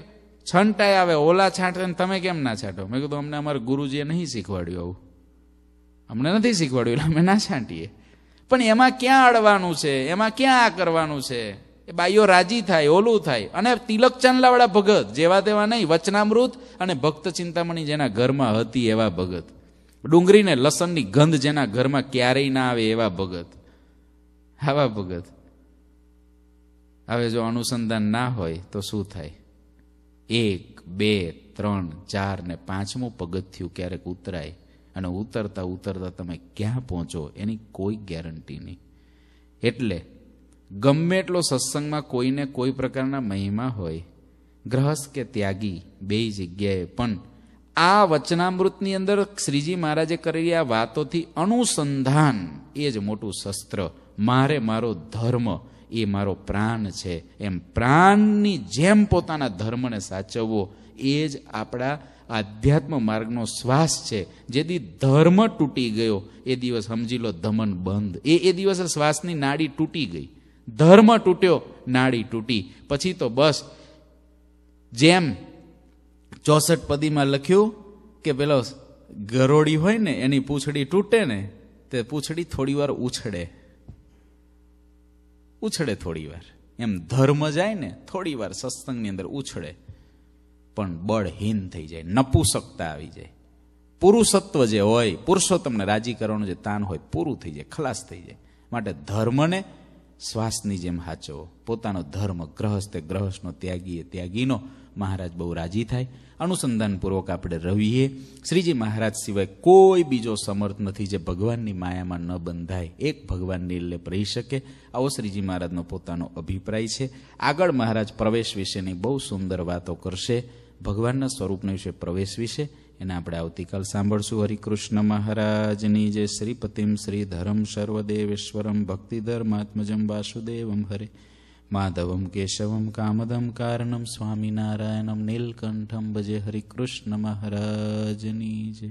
છંટાઈ આવે ઓલા છાંટે ને તમે કેમ ના છાંટો મેં કીધું અમને અમારા ગુરુજીએ નહીં શીખવાડ્યું આવું અમને નથી શીખવાડ્યું અમે ના છાંટીએ પણ એમાં ક્યાં અડવાનું છે એમાં ક્યાં આ કરવાનું છે એ બાઈઓ રાજી થાય ઓલું થાય અને તિલક ચાંદલાવાળા ભગત જેવા તેવા નહીં વચનામૃત અને ભક્ત ચિંતામણી જેના ઘરમાં હતી એવા ભગત ડુંગરીને લસણની ગંધ જેના ઘરમાં ક્યારેય ના આવે એવા ભગત આવા ભગત હવે જો અનુસંધાન ના હોય તો શું થાય એક બે ત્રણ ચાર ને પાંચમું પગથિયું ક્યારેક ઉતરાય અને ઉતરતા ઉતરતા તમે ક્યાં પહોંચો એની કોઈ ગેરંટી નહીં એટલે ગમે એટલો સત્સંગમાં કોઈને કોઈ પ્રકારના મહિમા હોય ગ્રહસ્થ કે ત્યાગી બે જગ્યાએ પણ આ વચનામૃતની અંદર શ્રીજી મહારાજે કરેલી આ વાતોથી અનુસંધાન એ જ મોટું શસ્ત્ર મારે મારો ધર્મ એ મારો પ્રાણ છે એમ પ્રાણની જેમ પોતાના ધર્મને સાચવવો એ જ આપણા આધ્યાત્મ માર્ગનો શ્વાસ છે જેથી ધર્મ તૂટી ગયો એ દિવસ સમજી લો દમન બંધ એ એ દિવસે શ્વાસની નાડી તૂટી ગઈ ધર્મ તૂટ્યો નાડી તૂટી પછી તો બસ જેમ ચોસઠ પદીમાં લખ્યું કે પેલો ગરોળી હોય ને એની પૂંછડી તૂટે ને તે પૂંછડી વાર ઉછળે ઉછળે થોડી વાર એમ ધર્મ જાય ને થોડી વાર સત્સંગની અંદર ઉછળે પણ બળહીન થઈ જાય નપુસકતા આવી જાય પુરુષત્વ જે હોય પુરુષોત્તમને રાજી કરવાનું જે તાન હોય પૂરું થઈ જાય ખલાસ થઈ જાય માટે ધર્મને શ્વાસની જેમ સાચવો પોતાનો ધર્મ ગ્રહસ્થે ગ્રહસ્થનો ત્યાગીએ ત્યાગીનો મહારાજ બહુ રાજી થાય અનુસંધાનપૂર્વક આપણે રહીએ શ્રીજી મહારાજ સિવાય કોઈ બીજો સમર્થ નથી જે ભગવાનની માયામાં ન બંધાય એક ભગવાનની લેપ રહી શકે આવો શ્રીજી મહારાજનો પોતાનો અભિપ્રાય છે આગળ મહારાજ પ્રવેશ વિશેની બહુ સુંદર વાતો કરશે ભગવાનના સ્વરૂપને વિશે પ્રવેશ વિશે એને આપણે આવતીકાલ સાંભળશું હરિકૃષ્ણ મહારાજની જે શ્રીપતિમ શ્રી ધરમ ભક્તિધર ભક્તિધર્માત્મજમ વાસુદેવમ હરે માધવમ કેશવમ કામદમ કારણમ સ્વામિનારાયણમ નીલકંઠમ ભજે હરિકૃષ્ણ મહારાજની જય